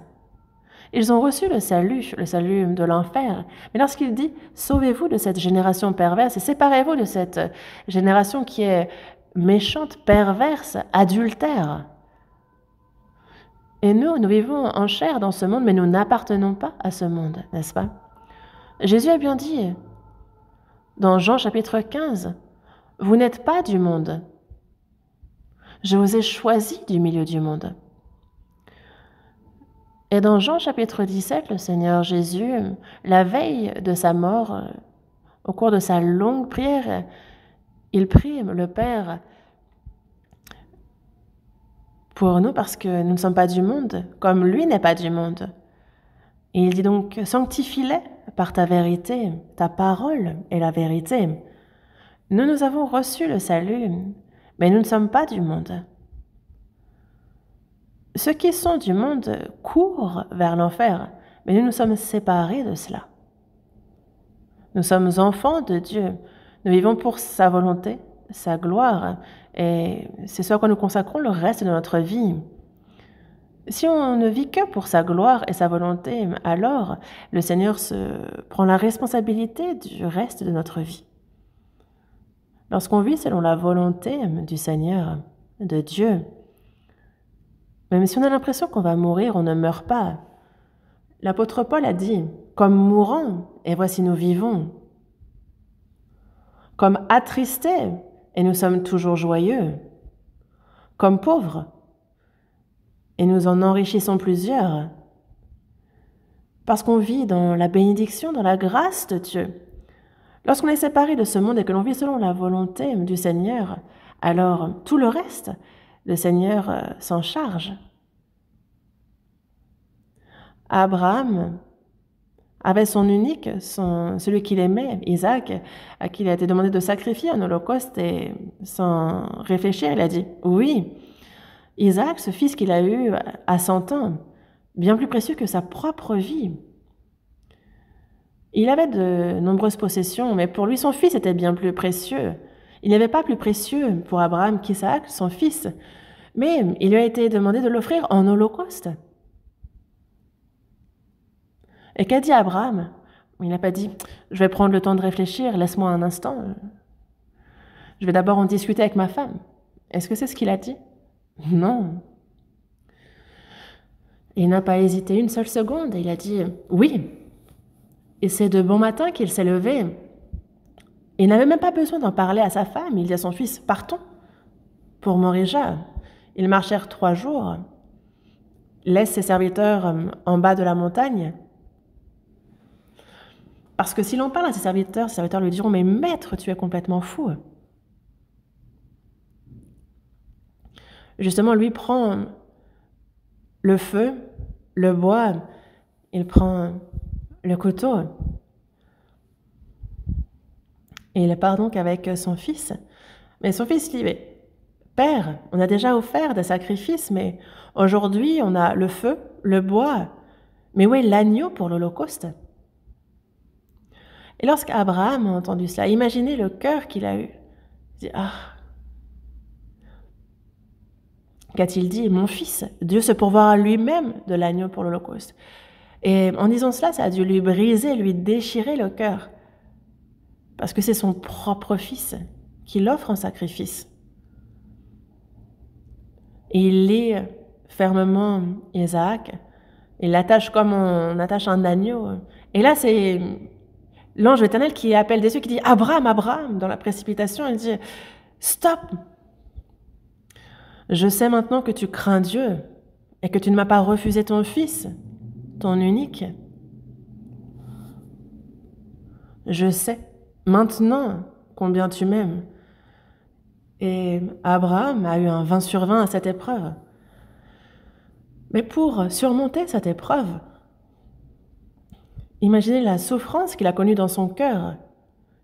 Ils ont reçu le salut, le salut de l'enfer. Mais lorsqu'il dit Sauvez-vous de cette génération perverse et séparez-vous de cette génération qui est méchante, perverse, adultère. Et nous, nous vivons en chair dans ce monde, mais nous n'appartenons pas à ce monde, n'est-ce pas Jésus a bien dit dans Jean chapitre 15 Vous n'êtes pas du monde, je vous ai choisi du milieu du monde. Et dans Jean chapitre 17, le Seigneur Jésus, la veille de sa mort, au cours de sa longue prière, il prie le Père pour nous parce que nous ne sommes pas du monde, comme lui n'est pas du monde. Et il dit donc, sanctifie-les par ta vérité, ta parole est la vérité. Nous, nous avons reçu le salut, mais nous ne sommes pas du monde. Ceux qui sont du monde courent vers l'enfer, mais nous nous sommes séparés de cela. Nous sommes enfants de Dieu, nous vivons pour sa volonté, sa gloire, et c'est ce à quoi nous consacrons le reste de notre vie. Si on ne vit que pour sa gloire et sa volonté, alors le Seigneur se prend la responsabilité du reste de notre vie. Lorsqu'on vit selon la volonté du Seigneur, de Dieu, même si on a l'impression qu'on va mourir, on ne meurt pas. L'apôtre Paul a dit, comme mourant, et voici nous vivons. Comme attristés, et nous sommes toujours joyeux. Comme pauvres, et nous en enrichissons plusieurs. Parce qu'on vit dans la bénédiction, dans la grâce de Dieu. Lorsqu'on est séparé de ce monde et que l'on vit selon la volonté du Seigneur, alors tout le reste, le Seigneur euh, s'en charge. Abraham avait son unique, celui qu'il aimait, Isaac, à qui il a été demandé de sacrifier un holocauste et sans réfléchir, il a dit oui. Isaac, ce fils qu'il a eu à 100 ans, bien plus précieux que sa propre vie, il avait de nombreuses possessions, mais pour lui son fils était bien plus précieux. Il n'y avait pas plus précieux pour Abraham qu'Isaac, son fils, mais il lui a été demandé de l'offrir en holocauste. Et qu'a dit Abraham Il n'a pas dit Je vais prendre le temps de réfléchir, laisse-moi un instant. Je vais d'abord en discuter avec ma femme. Est-ce que c'est ce qu'il a dit Non. Il n'a pas hésité une seule seconde il a dit Oui, et c'est de bon matin qu'il s'est levé. Il n'avait même pas besoin d'en parler à sa femme. Il dit à son fils, partons pour Morija. Ils marchèrent trois jours. Laisse ses serviteurs euh, en bas de la montagne. Parce que si l'on parle à ses serviteurs, ses serviteurs lui diront, mais maître, tu es complètement fou. Justement, lui prend le feu, le bois, il prend le couteau. Et il part donc avec son fils. Mais son fils dit, Père, on a déjà offert des sacrifices, mais aujourd'hui on a le feu, le bois, mais où est l'agneau pour l'Holocauste Et lorsque Abraham a entendu cela, imaginez le cœur qu'il a eu. Il dit, ah, Qu'a-t-il dit Mon fils, Dieu se pourvoira lui-même de l'agneau pour l'Holocauste. Et en disant cela, ça a dû lui briser, lui déchirer le cœur. Parce que c'est son propre fils qui l'offre en sacrifice. Et il lit fermement Isaac. Il l'attache comme on attache un agneau. Et là, c'est l'ange éternel qui appelle des yeux, qui dit Abraham, Abraham, dans la précipitation. Il dit Stop Je sais maintenant que tu crains Dieu et que tu ne m'as pas refusé ton fils ton unique. Je sais maintenant combien tu m'aimes. Et Abraham a eu un 20 sur 20 à cette épreuve. Mais pour surmonter cette épreuve, imaginez la souffrance qu'il a connue dans son cœur.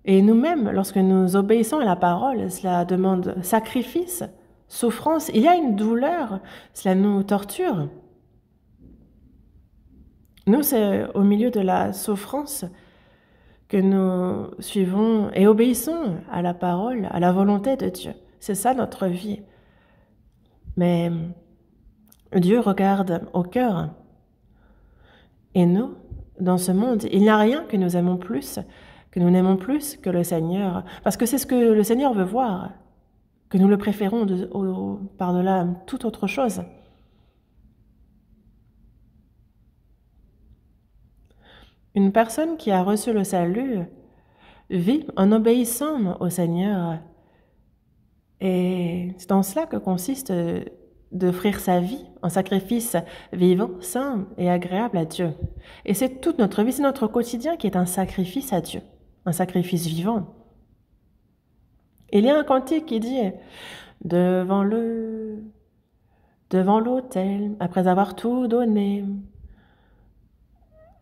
Et nous-mêmes, lorsque nous obéissons à la parole, cela demande sacrifice, souffrance. Il y a une douleur, cela nous torture. Nous, c'est au milieu de la souffrance que nous suivons et obéissons à la parole, à la volonté de Dieu. C'est ça notre vie. Mais Dieu regarde au cœur. Et nous, dans ce monde, il n'y a rien que nous aimons plus, que nous n'aimons plus que le Seigneur. Parce que c'est ce que le Seigneur veut voir, que nous le préférons par-delà toute autre chose. Une personne qui a reçu le salut vit en obéissant au Seigneur. Et c'est en cela que consiste d'offrir sa vie en sacrifice vivant, sain et agréable à Dieu. Et c'est toute notre vie, c'est notre quotidien qui est un sacrifice à Dieu, un sacrifice vivant. Il y a un cantique qui dit Devant le, devant l'autel, après avoir tout donné,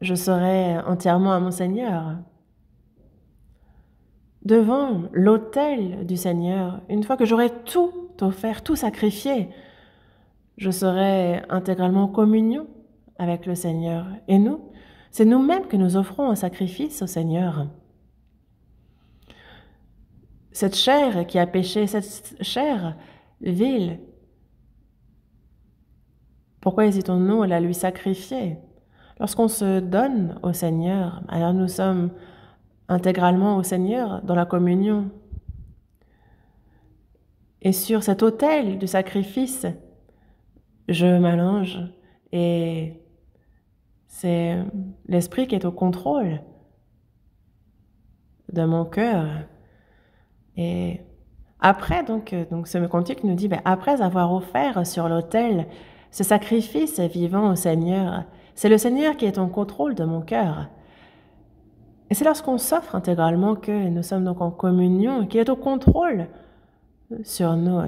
je serai entièrement à mon Seigneur. Devant l'autel du Seigneur, une fois que j'aurai tout offert, tout sacrifié, je serai intégralement en communion avec le Seigneur. Et nous, c'est nous-mêmes que nous offrons un sacrifice au Seigneur. Cette chair qui a péché, cette chair vile, pourquoi hésitons-nous à la lui sacrifier Lorsqu'on se donne au Seigneur, alors nous sommes intégralement au Seigneur dans la communion. Et sur cet autel du sacrifice, je m'allonge et c'est l'esprit qui est au contrôle de mon cœur. Et après, donc, donc ce cantique nous dit, ben, après avoir offert sur l'autel ce sacrifice vivant au Seigneur, c'est le Seigneur qui est en contrôle de mon cœur. Et c'est lorsqu'on s'offre intégralement que nous sommes donc en communion, qu'il est au contrôle sur nous.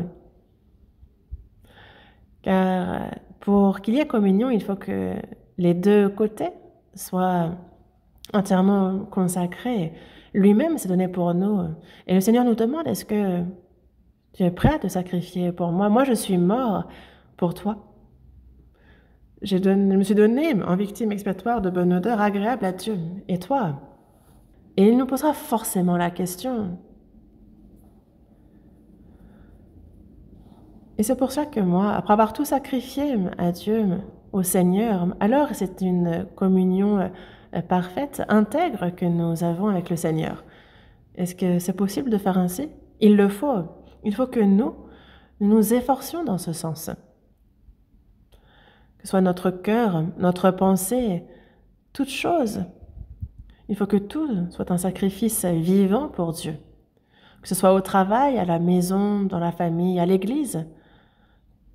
Car pour qu'il y ait communion, il faut que les deux côtés soient entièrement consacrés. Lui-même s'est donné pour nous. Et le Seigneur nous demande, est-ce que tu es prêt à te sacrifier pour moi Moi, je suis mort pour toi je me suis donné en victime expiatoire de bonne odeur agréable à Dieu. Et toi Et il nous posera forcément la question. Et c'est pour ça que moi, après avoir tout sacrifié à Dieu, au Seigneur, alors c'est une communion euh, parfaite, intègre que nous avons avec le Seigneur. Est-ce que c'est possible de faire ainsi Il le faut. Il faut que nous nous efforcions dans ce sens soit notre cœur, notre pensée, toute chose. Il faut que tout soit un sacrifice vivant pour Dieu. Que ce soit au travail, à la maison, dans la famille, à l'église.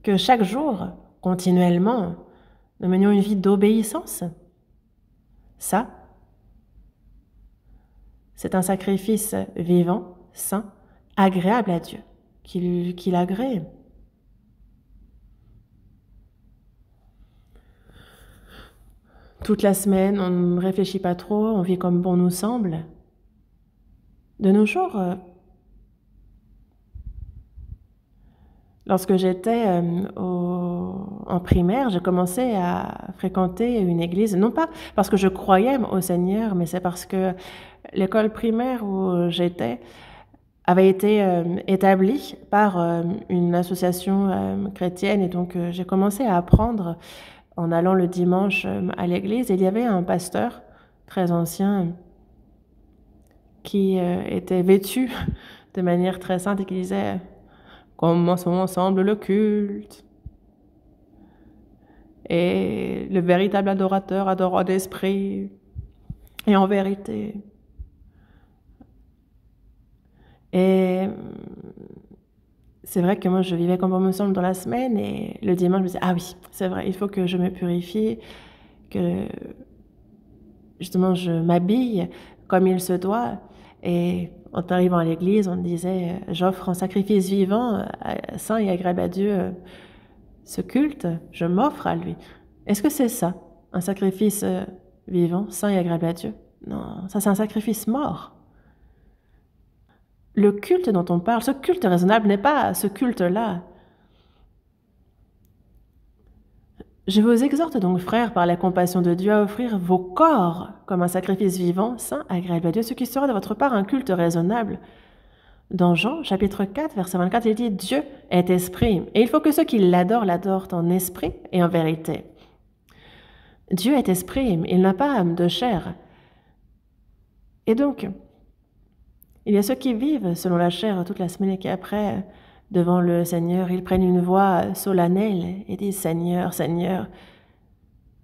Que chaque jour, continuellement, nous menions une vie d'obéissance. Ça, c'est un sacrifice vivant, sain, agréable à Dieu, qu'il l'agrée. agrée. toute la semaine, on ne réfléchit pas trop, on vit comme bon nous semble. De nos jours, euh, lorsque j'étais euh, en primaire, j'ai commencé à fréquenter une église, non pas parce que je croyais au Seigneur, mais c'est parce que l'école primaire où j'étais avait été euh, établie par une association chrétienne et donc j'ai commencé à apprendre en allant le dimanche euh, à l'église. Il y avait un pasteur très ancien qui euh, était vêtu de manière très sainte et qui disait Commençons ensemble le culte. Et le véritable adorateur adore d'esprit et en vérité. Et c'est vrai que moi, je vivais comme on me semble dans la semaine et le dimanche, je me disais, ah oui, c'est vrai, il faut que je me purifie, que justement, je m'habille comme il se doit. Et en arrivant à l'église, on disait, euh, j'offre un sacrifice vivant, euh, saint et agréable à Dieu, euh, ce culte, je m'offre à lui. Est-ce que c'est ça, un sacrifice vivant, saint et agréable à Dieu Non, ça c'est un sacrifice mort le culte dont on parle, ce culte raisonnable n'est pas ce culte-là. Je vous exhorte donc, frères, par la compassion de Dieu, à offrir vos corps comme un sacrifice vivant, saint, agréable à Dieu, ce qui sera de votre part un culte raisonnable. Dans Jean, chapitre 4, verset 24, il dit Dieu est esprit, et il faut que ceux qui l'adorent l'adorent en esprit et en vérité. Dieu est esprit, il n'a pas âme de chair. Et donc, il y a ceux qui vivent selon la chair toute la semaine et qui après, devant le Seigneur, ils prennent une voix solennelle et disent Seigneur, Seigneur.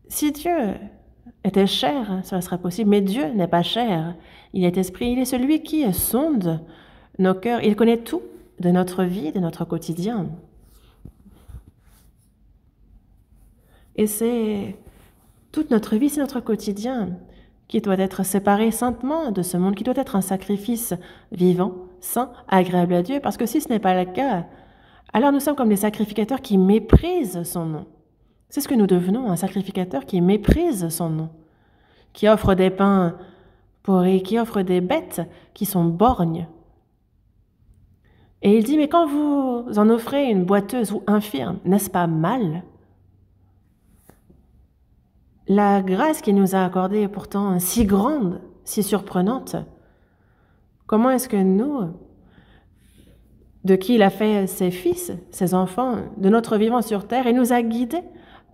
Si Dieu était cher, cela serait possible, mais Dieu n'est pas cher. Il est esprit, il est celui qui sonde nos cœurs, il connaît tout de notre vie, de notre quotidien. Et c'est toute notre vie, c'est notre quotidien qui doit être séparé saintement de ce monde, qui doit être un sacrifice vivant, saint, agréable à Dieu, parce que si ce n'est pas le cas, alors nous sommes comme des sacrificateurs qui méprisent son nom. C'est ce que nous devenons, un sacrificateur qui méprise son nom, qui offre des pains pourris, qui offre des bêtes qui sont borgnes. Et il dit, mais quand vous en offrez une boiteuse ou infirme, n'est-ce pas mal la grâce qu'il nous a accordée est pourtant si grande, si surprenante. Comment est-ce que nous, de qui il a fait ses fils, ses enfants, de notre vivant sur terre, et nous a guidés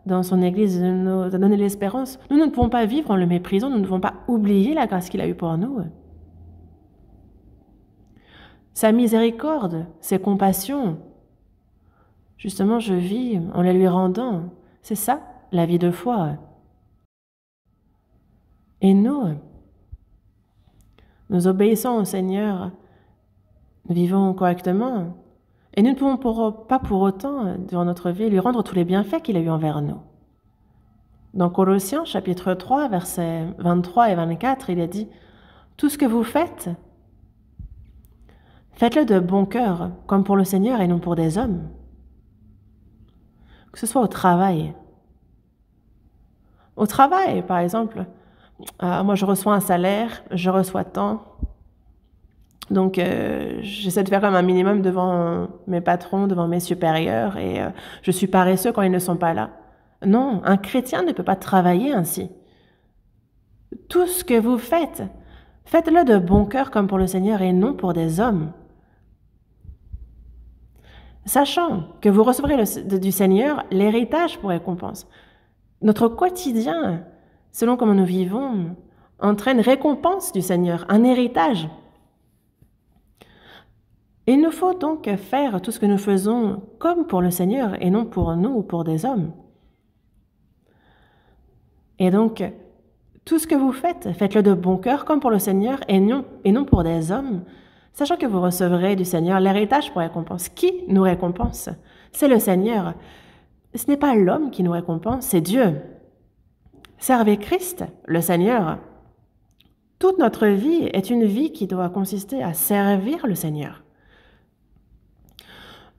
dans son Église, nous a donné l'espérance, nous ne pouvons pas vivre en le méprisant, nous ne pouvons pas oublier la grâce qu'il a eue pour nous. Sa miséricorde, ses compassions, justement je vis en les lui rendant. C'est ça, la vie de foi. Et nous, nous obéissons au Seigneur, nous vivons correctement, et nous ne pouvons pas pour autant, durant notre vie, lui rendre tous les bienfaits qu'il a eu envers nous. Dans Colossiens chapitre 3, versets 23 et 24, il a dit, Tout ce que vous faites, faites-le de bon cœur, comme pour le Seigneur et non pour des hommes. Que ce soit au travail. Au travail, par exemple, ah, moi, je reçois un salaire, je reçois tant. Donc, euh, j'essaie de faire comme un minimum devant mes patrons, devant mes supérieurs, et euh, je suis paresseux quand ils ne sont pas là. Non, un chrétien ne peut pas travailler ainsi. Tout ce que vous faites, faites-le de bon cœur comme pour le Seigneur et non pour des hommes. Sachant que vous recevrez du Seigneur l'héritage pour récompense. Notre quotidien selon comment nous vivons, entraîne récompense du Seigneur, un héritage. Il nous faut donc faire tout ce que nous faisons comme pour le Seigneur et non pour nous ou pour des hommes. Et donc, tout ce que vous faites, faites-le de bon cœur comme pour le Seigneur et non, et non pour des hommes, sachant que vous recevrez du Seigneur l'héritage pour récompense. Qui nous récompense C'est le Seigneur. Ce n'est pas l'homme qui nous récompense, c'est Dieu. Servez Christ, le Seigneur. Toute notre vie est une vie qui doit consister à servir le Seigneur.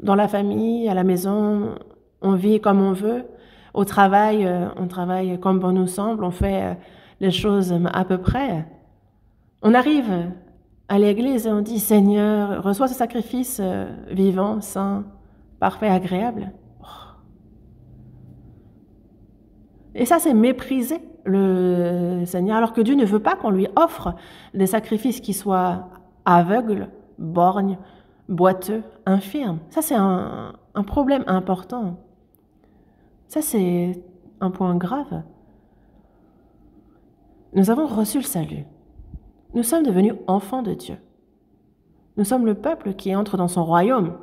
Dans la famille, à la maison, on vit comme on veut. Au travail, euh, on travaille comme bon nous semble. On fait euh, les choses à peu près. On arrive à l'église et on dit Seigneur, reçois ce sacrifice euh, vivant, saint, parfait, agréable. Et ça, c'est mépriser le Seigneur, alors que Dieu ne veut pas qu'on lui offre des sacrifices qui soient aveugles, borgnes, boiteux, infirmes. Ça, c'est un, un problème important. Ça, c'est un point grave. Nous avons reçu le salut. Nous sommes devenus enfants de Dieu. Nous sommes le peuple qui entre dans son royaume.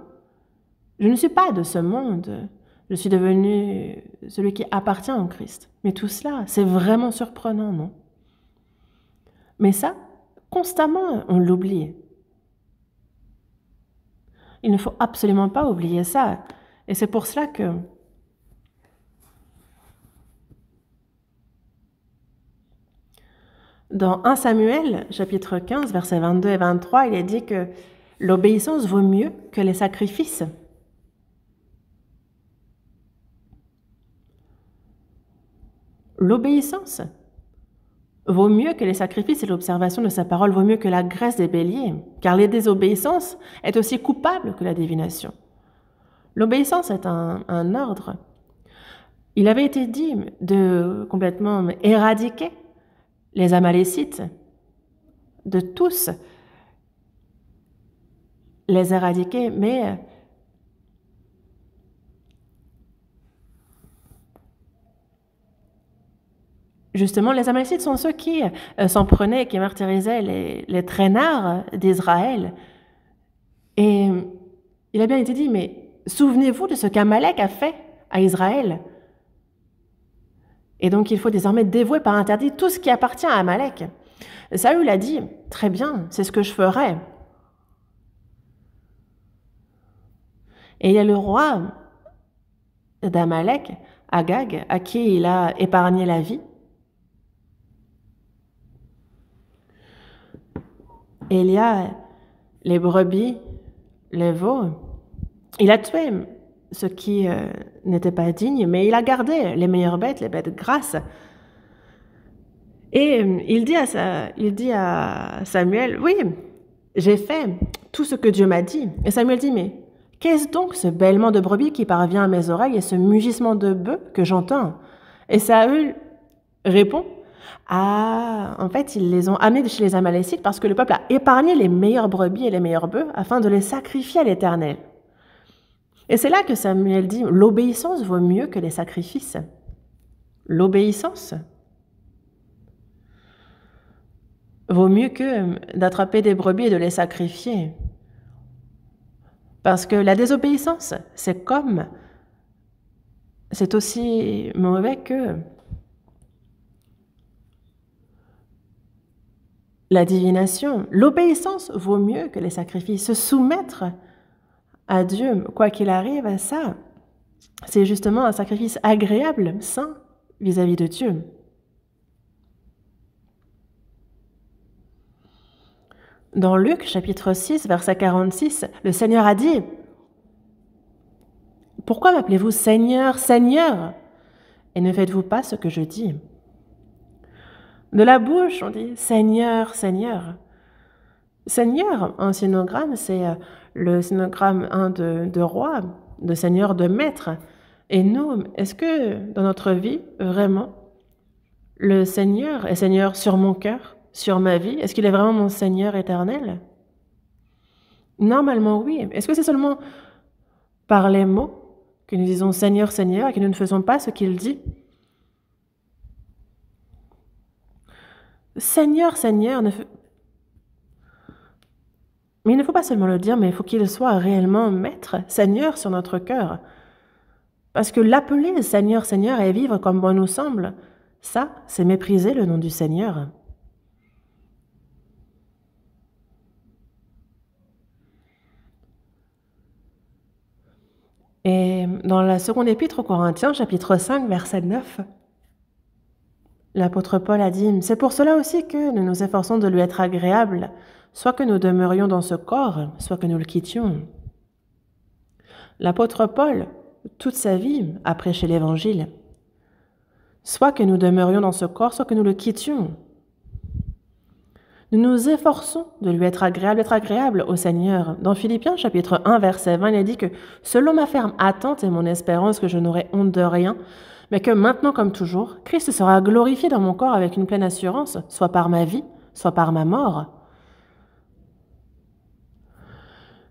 Je ne suis pas de ce monde. Je suis devenu celui qui appartient au Christ. Mais tout cela, c'est vraiment surprenant, non Mais ça, constamment, on l'oublie. Il ne faut absolument pas oublier ça. Et c'est pour cela que Dans 1 Samuel, chapitre 15, versets 22 et 23, il est dit que l'obéissance vaut mieux que les sacrifices. l'obéissance. Vaut mieux que les sacrifices et l'observation de sa parole, vaut mieux que la graisse des béliers, car les désobéissances est aussi coupable que la divination. L'obéissance est un, un, ordre. Il avait été dit de complètement éradiquer les Amalécites de tous, les éradiquer, mais Justement, les Amalécites sont ceux qui euh, s'en prenaient, qui martyrisaient les, les traînards d'Israël. Et euh, il a bien été dit, mais souvenez-vous de ce qu'Amalek a fait à Israël. Et donc, il faut désormais dévouer par interdit tout ce qui appartient à Amalek. Saül a dit, très bien, c'est ce que je ferai. Et il y a le roi d'Amalek, Agag, à qui il a épargné la vie, il y a les brebis, les veaux. Il a tué ce qui euh, n'était pas digne, mais il a gardé les meilleures bêtes, les bêtes grasses. Et euh, il, dit à il dit à Samuel, oui, j'ai fait tout ce que Dieu m'a dit. Et Samuel dit, mais qu'est-ce donc ce bêlement de brebis qui parvient à mes oreilles et ce mugissement de bœuf que j'entends Et Saül répond, ah, en fait, ils les ont amenés chez les Amalécites parce que le peuple a épargné les meilleurs brebis et les meilleurs bœufs afin de les sacrifier à l'Éternel. Et c'est là que Samuel dit, l'obéissance vaut mieux que les sacrifices. L'obéissance vaut mieux que d'attraper des brebis et de les sacrifier. Parce que la désobéissance, c'est comme, c'est aussi mauvais que la divination. L'obéissance vaut mieux que les sacrifices. Se soumettre à Dieu, quoi qu'il arrive, à ça, c'est justement un sacrifice agréable, sain vis-à-vis de Dieu. Dans Luc chapitre 6, verset 46, le Seigneur a dit, Pourquoi m'appelez-vous Seigneur, Seigneur, et ne faites-vous pas ce que je dis de la bouche, on dit Seigneur, Seigneur. Seigneur, un synogramme, c'est euh, le synogramme un de, de, roi, de seigneur, de maître. Et nous, est-ce que dans notre vie, vraiment, le Seigneur est Seigneur sur mon cœur, sur ma vie Est-ce qu'il est vraiment mon Seigneur éternel Normalement, oui. Est-ce que c'est seulement par les mots que nous disons Seigneur, Seigneur et que nous ne faisons pas ce qu'il dit Seigneur, Seigneur, ne... Mais il ne faut pas seulement le dire, mais il faut qu'il soit réellement maître, Seigneur sur notre cœur. Parce que l'appeler Seigneur, Seigneur et vivre comme bon nous semble, ça, c'est mépriser le nom du Seigneur. Et dans la seconde épître aux Corinthiens, chapitre 5, verset 9, L'apôtre Paul a dit, C'est pour cela aussi que nous nous efforçons de lui être agréable, soit que nous demeurions dans ce corps, soit que nous le quittions. L'apôtre Paul, toute sa vie, a prêché l'Évangile. Soit que nous demeurions dans ce corps, soit que nous le quittions. Nous nous efforçons de lui être agréable, être agréable au Seigneur. Dans Philippiens chapitre 1 verset 20, il dit que selon ma ferme attente et mon espérance que je n'aurai honte de rien, mais que maintenant comme toujours, Christ sera glorifié dans mon corps avec une pleine assurance, soit par ma vie, soit par ma mort.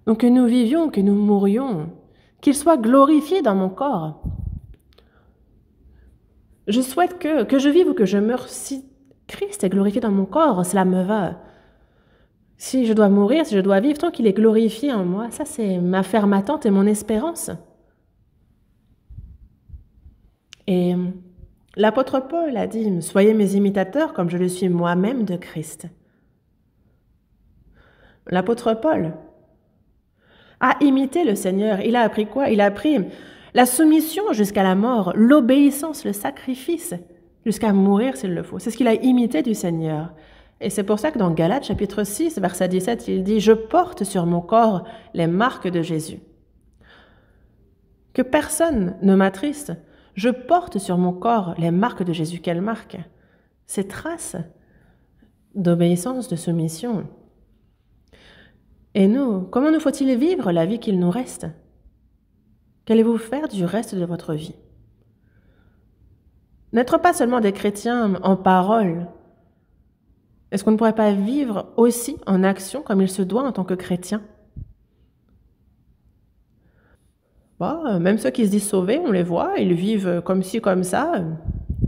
Donc que nous vivions, que nous mourions, qu'il soit glorifié dans mon corps. Je souhaite que, je vive ou que je meure, si Christ est glorifié dans mon corps, cela me va. Si je dois mourir, si je dois vivre, tant qu'il est glorifié en moi, ça c'est ma ferme attente et mon espérance. Et euh, l'apôtre Paul a dit, Soyez mes imitateurs comme je le suis moi-même de Christ. L'apôtre Paul a imité le Seigneur. Il a appris quoi Il a appris la soumission jusqu'à la mort, l'obéissance, le sacrifice, jusqu'à mourir s'il le faut. C'est ce qu'il a imité du Seigneur. Et c'est pour ça que dans Galates chapitre 6, verset 17, il dit, Je porte sur mon corps les marques de Jésus. Que personne ne m'attriste, je porte sur mon corps les marques de Jésus. Quelles marque, Ces traces d'obéissance, de soumission. Et nous, comment nous faut-il vivre la vie qu'il nous reste Qu'allez-vous faire du reste de votre vie N'être pas seulement des chrétiens en parole. Est-ce qu'on ne pourrait pas vivre aussi en action comme il se doit en tant que chrétien Euh, même ceux qui se disent sauvés, on les voit, ils vivent euh, comme ci, comme ça.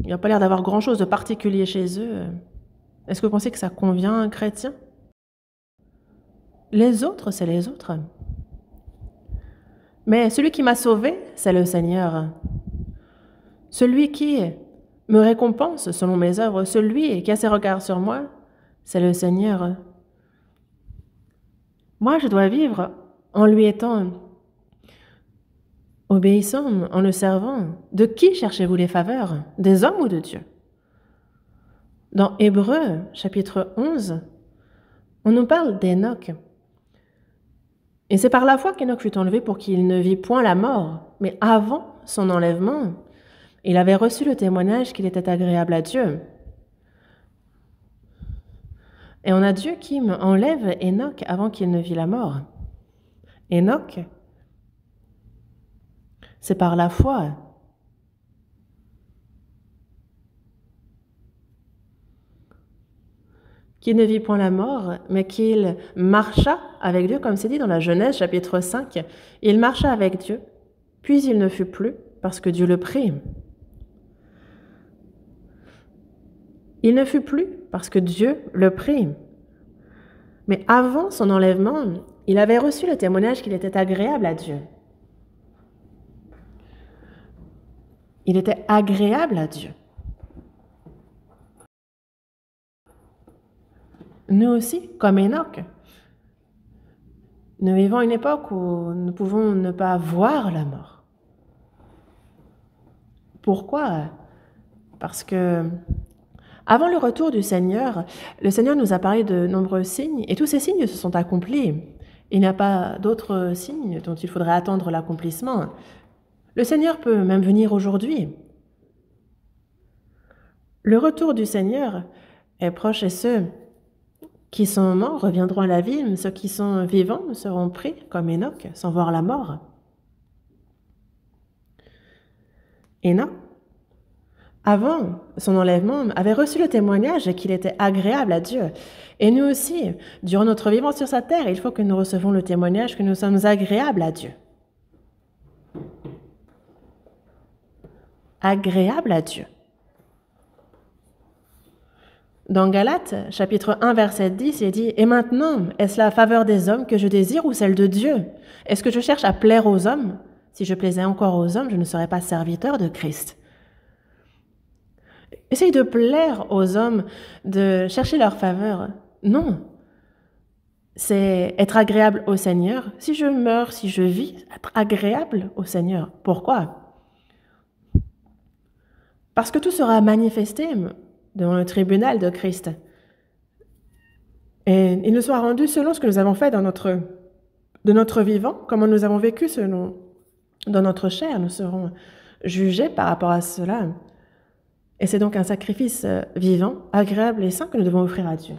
Il n'y a pas l'air d'avoir grand-chose de particulier chez eux. Euh. Est-ce que vous pensez que ça convient à un chrétien Les autres, c'est les autres. Mais celui qui m'a sauvé, c'est le Seigneur. Celui qui me récompense selon mes œuvres, celui qui a ses regards sur moi, c'est le Seigneur. Moi, je dois vivre en lui étant Obéissons en le servant. De qui cherchez-vous les faveurs Des hommes ou de Dieu Dans Hébreu, chapitre 11, on nous parle d'Enoch. Et c'est par la foi qu'Enoch fut enlevé pour qu'il ne vit point la mort. Mais avant son enlèvement, il avait reçu le témoignage qu'il était agréable à Dieu. Et on a Dieu qui enlève Enoch avant qu'il ne vit la mort. Enoch c'est par la foi. Qui ne vit point la mort, mais qu'il marcha avec Dieu, comme c'est dit dans la Genèse chapitre 5. Il marcha avec Dieu, puis il ne fut plus, parce que Dieu le prit. Il ne fut plus, parce que Dieu le prit. Mais avant son enlèvement, il avait reçu le témoignage qu'il était agréable à Dieu. Il était agréable à Dieu. Nous aussi, comme Enoch, nous vivons une époque où nous pouvons ne pas voir la mort. Pourquoi Parce que avant le retour du Seigneur, le Seigneur nous a parlé de nombreux signes et tous ces signes se sont accomplis. Il n'y a pas d'autres signes dont il faudrait attendre l'accomplissement. Le Seigneur peut même venir aujourd'hui. Le retour du Seigneur est proche et ceux qui sont morts reviendront à la vie, mais ceux qui sont vivants seront pris, comme Enoch, sans voir la mort. Enoch, avant son enlèvement, avait reçu le témoignage qu'il était agréable à Dieu. Et nous aussi, durant notre vivant sur sa terre, il faut que nous recevions le témoignage que nous sommes agréables à Dieu agréable à Dieu. Dans Galates, chapitre 1, verset 10, il dit Et maintenant, est-ce la faveur des hommes que je désire ou celle de Dieu Est-ce que je cherche à plaire aux hommes Si je plaisais encore aux hommes, je ne serais pas serviteur de Christ. Essaye de plaire aux hommes, de chercher leur faveur. Non. C'est être agréable au Seigneur. Si je meurs, si je vis, être agréable au Seigneur. Pourquoi parce que tout sera manifesté dans le tribunal de Christ. Et il nous sera rendu selon ce que nous avons fait dans notre, de notre vivant, comment nous avons vécu selon, dans notre chair. Nous serons jugés par rapport à cela. Et c'est donc un sacrifice euh, vivant, agréable et saint que nous devons offrir à Dieu.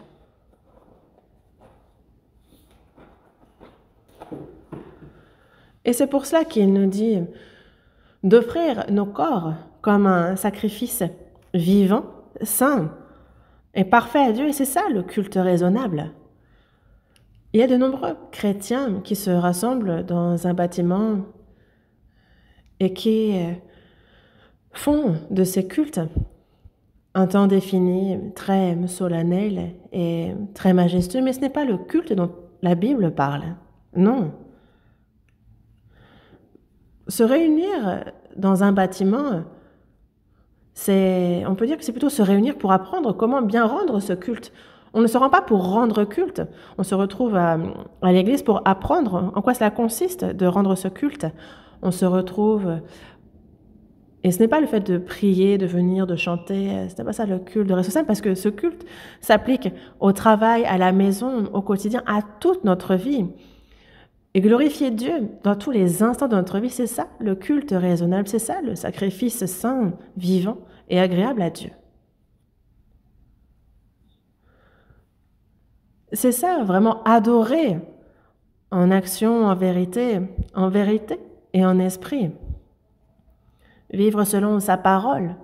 Et c'est pour cela qu'il nous dit d'offrir nos corps comme un sacrifice vivant, sain et parfait à Dieu. Et c'est ça le culte raisonnable. Il y a de nombreux chrétiens qui se rassemblent dans un bâtiment et qui font de ces cultes un temps défini, très solennel et très majestueux, mais ce n'est pas le culte dont la Bible parle. Non. Se réunir dans un bâtiment on peut dire que c'est plutôt se réunir pour apprendre comment bien rendre ce culte. On ne se rend pas pour rendre culte, on se retrouve à, l'église pour apprendre en quoi cela consiste de rendre ce culte. On se retrouve et ce n'est pas le fait de prier, de venir, de chanter, ce n'est pas ça le culte de simple parce que ce culte s'applique au travail, à la maison, au quotidien, à toute notre vie. Et glorifier Dieu dans tous les instants de notre vie, c'est ça, le culte raisonnable, c'est ça, le sacrifice saint, vivant et agréable à Dieu. C'est ça, vraiment adorer en action, en vérité, en vérité et en esprit. Vivre selon sa parole.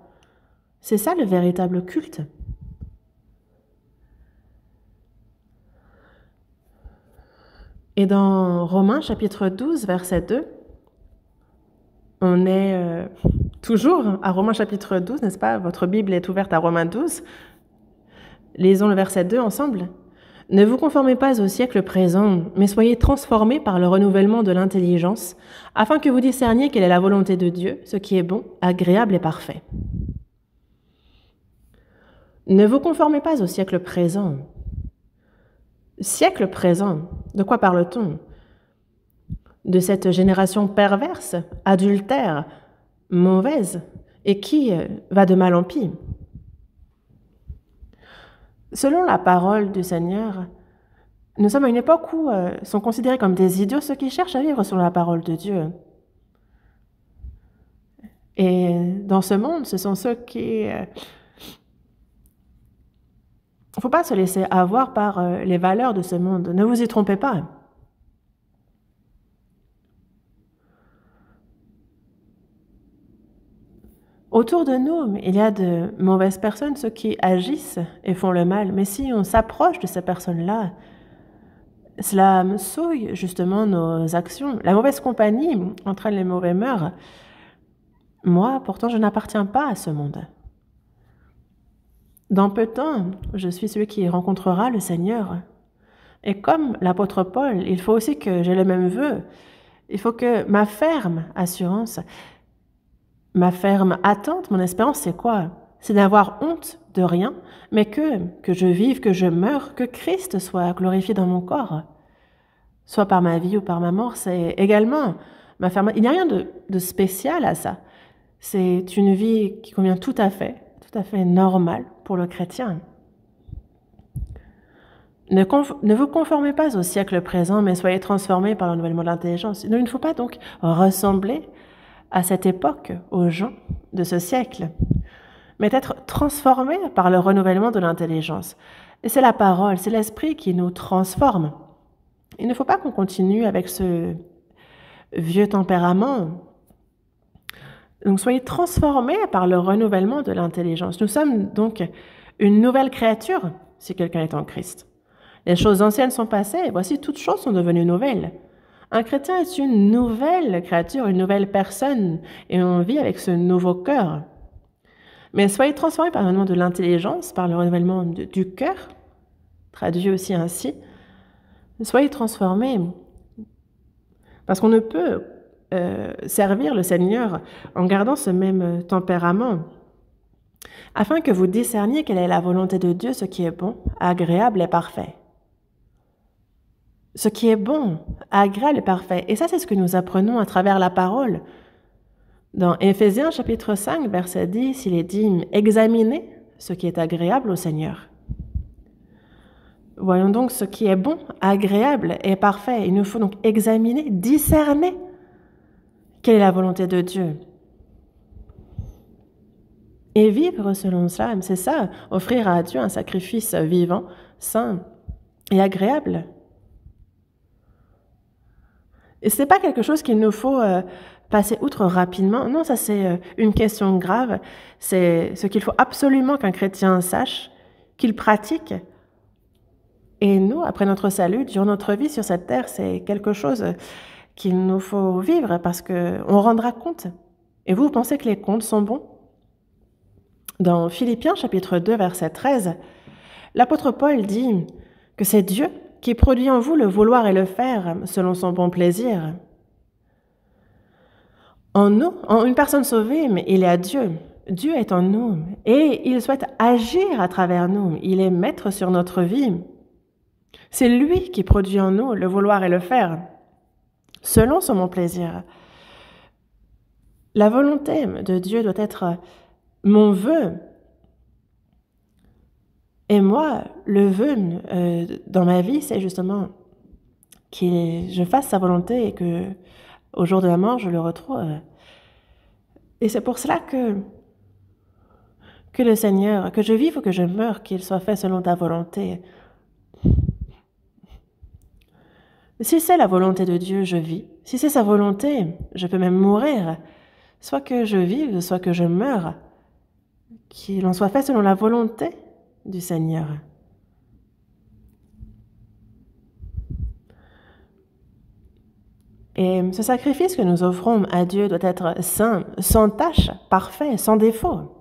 C'est ça le véritable culte. Et dans Romains chapitre 12, verset 2, on est euh, toujours à Romains chapitre 12, n'est-ce pas Votre Bible est ouverte à Romains 12. Lisons le verset 2 ensemble. Ne vous conformez pas au siècle présent, mais soyez transformés par le renouvellement de l'intelligence, afin que vous discerniez quelle est la volonté de Dieu, ce qui est bon, agréable et parfait. Ne vous conformez pas au siècle présent. Siècle présent, de quoi parle-t-on De cette génération perverse, adultère, mauvaise, et qui euh, va de mal en pis. Selon la parole du Seigneur, nous sommes à une époque où euh, sont considérés comme des idiots ceux qui cherchent à vivre selon la parole de Dieu. Et euh, dans ce monde, ce sont ceux qui il ne faut pas se laisser avoir par euh, les valeurs de ce monde. Ne vous y trompez pas. Autour de nous, il y a de mauvaises personnes, ceux qui agissent et font le mal. Mais si on s'approche de ces personnes-là, cela souille justement nos actions. La mauvaise compagnie entraîne les mauvais mœurs. Moi, pourtant, je n'appartiens pas à ce monde. Dans peu de temps, je suis celui qui rencontrera le Seigneur. Et comme l'apôtre Paul, il faut aussi que j'ai le même vœu. Il faut que ma ferme assurance, ma ferme attente, mon espérance, c'est quoi C'est d'avoir honte de rien, mais que, que je vive, que je meure, que Christ soit glorifié dans mon corps. Soit par ma vie ou par ma mort, c'est également ma ferme. Il n'y a rien de, de spécial à ça. C'est une vie qui convient tout à fait, tout à fait normale, pour le chrétien. Ne, vous conformez pas au siècle présent, mais soyez transformés par le renouvellement de l'intelligence. Il ne faut pas donc ressembler à cette époque, aux gens de ce siècle, mais être transformé par le renouvellement de l'intelligence. Et c'est la parole, c'est l'esprit qui nous transforme. Il ne faut pas qu'on continue avec ce vieux tempérament donc soyez transformés par le renouvellement de l'intelligence. Nous sommes donc une nouvelle créature si quelqu'un est en Christ. Les choses anciennes sont passées voici toutes choses sont devenues nouvelles. Un chrétien est une nouvelle créature, une nouvelle personne et on vit avec ce nouveau cœur. Mais soyez transformés par le renouvellement de l'intelligence, par le renouvellement du cœur, traduit aussi ainsi. Soyez transformés parce qu'on ne peut euh, servir le Seigneur en gardant ce même euh, tempérament, afin que vous discerniez quelle est la volonté de Dieu, ce qui est bon, agréable et parfait. Ce qui est bon, agréable et parfait. Et ça, c'est ce que nous apprenons à travers la parole. Dans Éphésiens chapitre 5, verset 10, il est dit, examinez ce qui est agréable au Seigneur. Voyons donc ce qui est bon, agréable et parfait. Il nous faut donc examiner, discerner quelle est la volonté de Dieu Et vivre selon cela, c'est ça, offrir à Dieu un sacrifice vivant, sain et agréable. Et ce n'est pas quelque chose qu'il nous faut euh, passer outre rapidement. Non, ça c'est euh, une question grave. C'est ce qu'il faut absolument qu'un chrétien sache, qu'il pratique. Et nous, après notre salut, durant notre vie sur cette terre, c'est quelque chose qu'il nous faut vivre parce qu'on rendra compte. Et vous, vous pensez que les comptes sont bons Dans Philippiens chapitre 2 verset 13, l'apôtre Paul dit que c'est Dieu qui produit en vous le vouloir et le faire selon son bon plaisir. En nous, en une personne sauvée, mais il est à Dieu. Dieu est en nous et il souhaite agir à travers nous. Il est maître sur notre vie. C'est lui qui produit en nous le vouloir et le faire selon son mon plaisir. La volonté de Dieu doit être mon vœu. Et moi, le vœu euh, dans ma vie, c'est justement que je fasse sa volonté et que au jour de la mort, je le retrouve. Et c'est pour cela que que le Seigneur, que je vive ou que je meure, qu'il soit fait selon ta volonté. Si c'est la volonté de Dieu, je vis. Si c'est sa volonté, je peux même mourir. Soit que je vive, soit que je meure. Qu'il en soit fait selon la volonté du Seigneur. Et ce sacrifice que nous offrons à Dieu doit être sain, sans tache, parfait, sans défaut.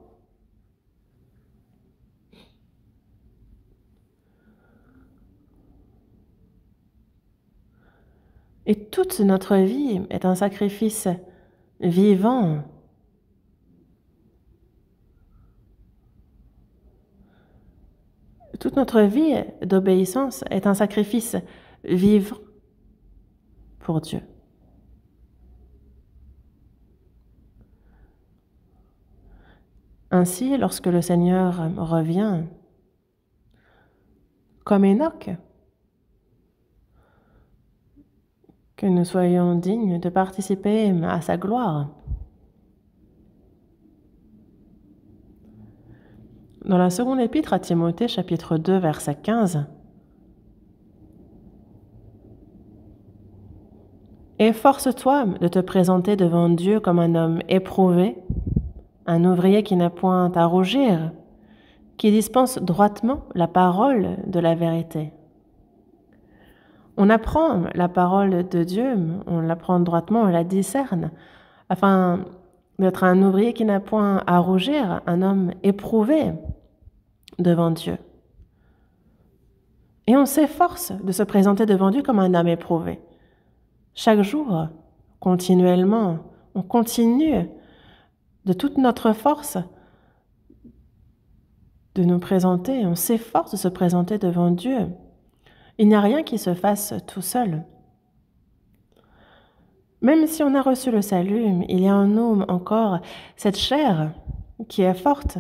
Et toute notre vie est un sacrifice vivant. Toute notre vie d'obéissance est un sacrifice vivant pour Dieu. Ainsi, lorsque le Seigneur revient, comme Enoch, que nous soyons dignes de participer à sa gloire. Dans la seconde épître à Timothée chapitre 2 verset 15, Efforce-toi de te présenter devant Dieu comme un homme éprouvé, un ouvrier qui n'a point à rougir, qui dispense droitement la parole de la vérité. On apprend la parole de Dieu, on l'apprend droitement, on la discerne, afin d'être un ouvrier qui n'a point à rougir, un homme éprouvé devant Dieu. Et on s'efforce de se présenter devant Dieu comme un homme éprouvé. Chaque jour, continuellement, on continue de toute notre force de nous présenter, on s'efforce de se présenter devant Dieu il n'y a rien qui se fasse tout seul. Même si on a reçu le salut, il y a en nous encore cette chair qui est forte,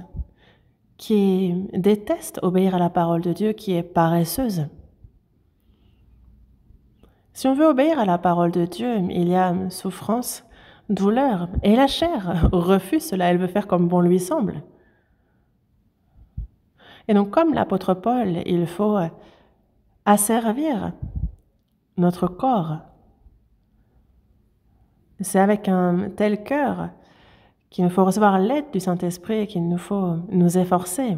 qui déteste obéir à la parole de Dieu, qui est paresseuse. Si on veut obéir à la parole de Dieu, il y a souffrance, douleur, et la chair refuse cela, elle veut faire comme bon lui semble. Et donc comme l'apôtre Paul, il faut à servir notre corps. C'est avec un tel cœur qu'il nous faut recevoir l'aide du Saint-Esprit et qu'il nous faut nous efforcer.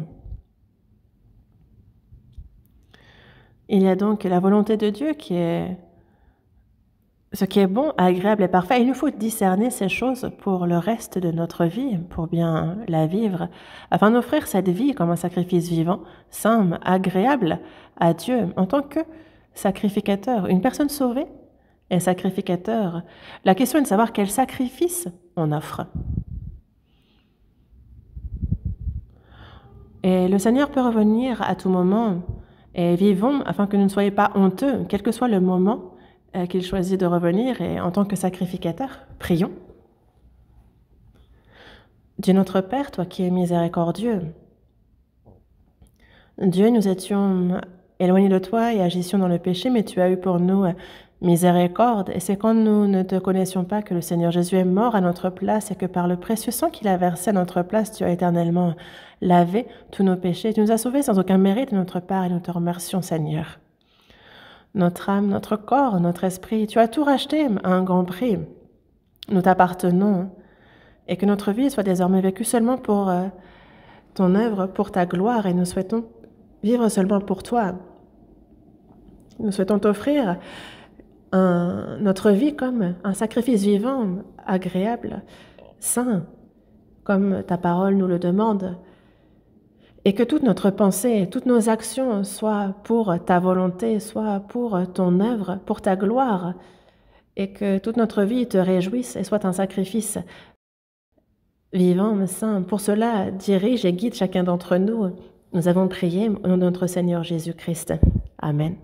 Il y a donc la volonté de Dieu qui est ce qui est bon, agréable et parfait, il nous faut discerner ces choses pour le reste de notre vie, pour bien la vivre, afin d'offrir cette vie comme un sacrifice vivant, simple, agréable à Dieu en tant que sacrificateur. Une personne sauvée est sacrificateur. La question est de savoir quel sacrifice on offre. Et le Seigneur peut revenir à tout moment. Et vivons afin que nous ne soyons pas honteux, quel que soit le moment euh, qu'il choisit de revenir et en tant que sacrificateur, prions. Dieu notre Père, toi qui es miséricordieux, Dieu, nous étions éloignés de toi et agissions dans le péché, mais tu as eu pour nous euh, miséricorde. Et c'est quand nous ne te connaissions pas que le Seigneur Jésus est mort à notre place et que par le précieux sang qu'il a versé à notre place, tu as éternellement lavé tous nos péchés. Tu nous as sauvés sans aucun mérite de notre part et nous te remercions, Seigneur notre âme, notre corps, notre esprit. Tu as tout racheté à un grand prix. Nous t'appartenons et que notre vie soit désormais vécue seulement pour euh, ton œuvre, pour ta gloire et nous souhaitons vivre seulement pour toi. Nous souhaitons t'offrir notre vie comme un sacrifice vivant, agréable, sain, comme ta parole nous le demande et que toute notre pensée, toutes nos actions soient pour ta volonté, soient pour ton œuvre, pour ta gloire, et que toute notre vie te réjouisse et soit un sacrifice vivant, saint. Pour cela, dirige et guide chacun d'entre nous. Nous avons prié au nom de notre Seigneur Jésus-Christ. Amen.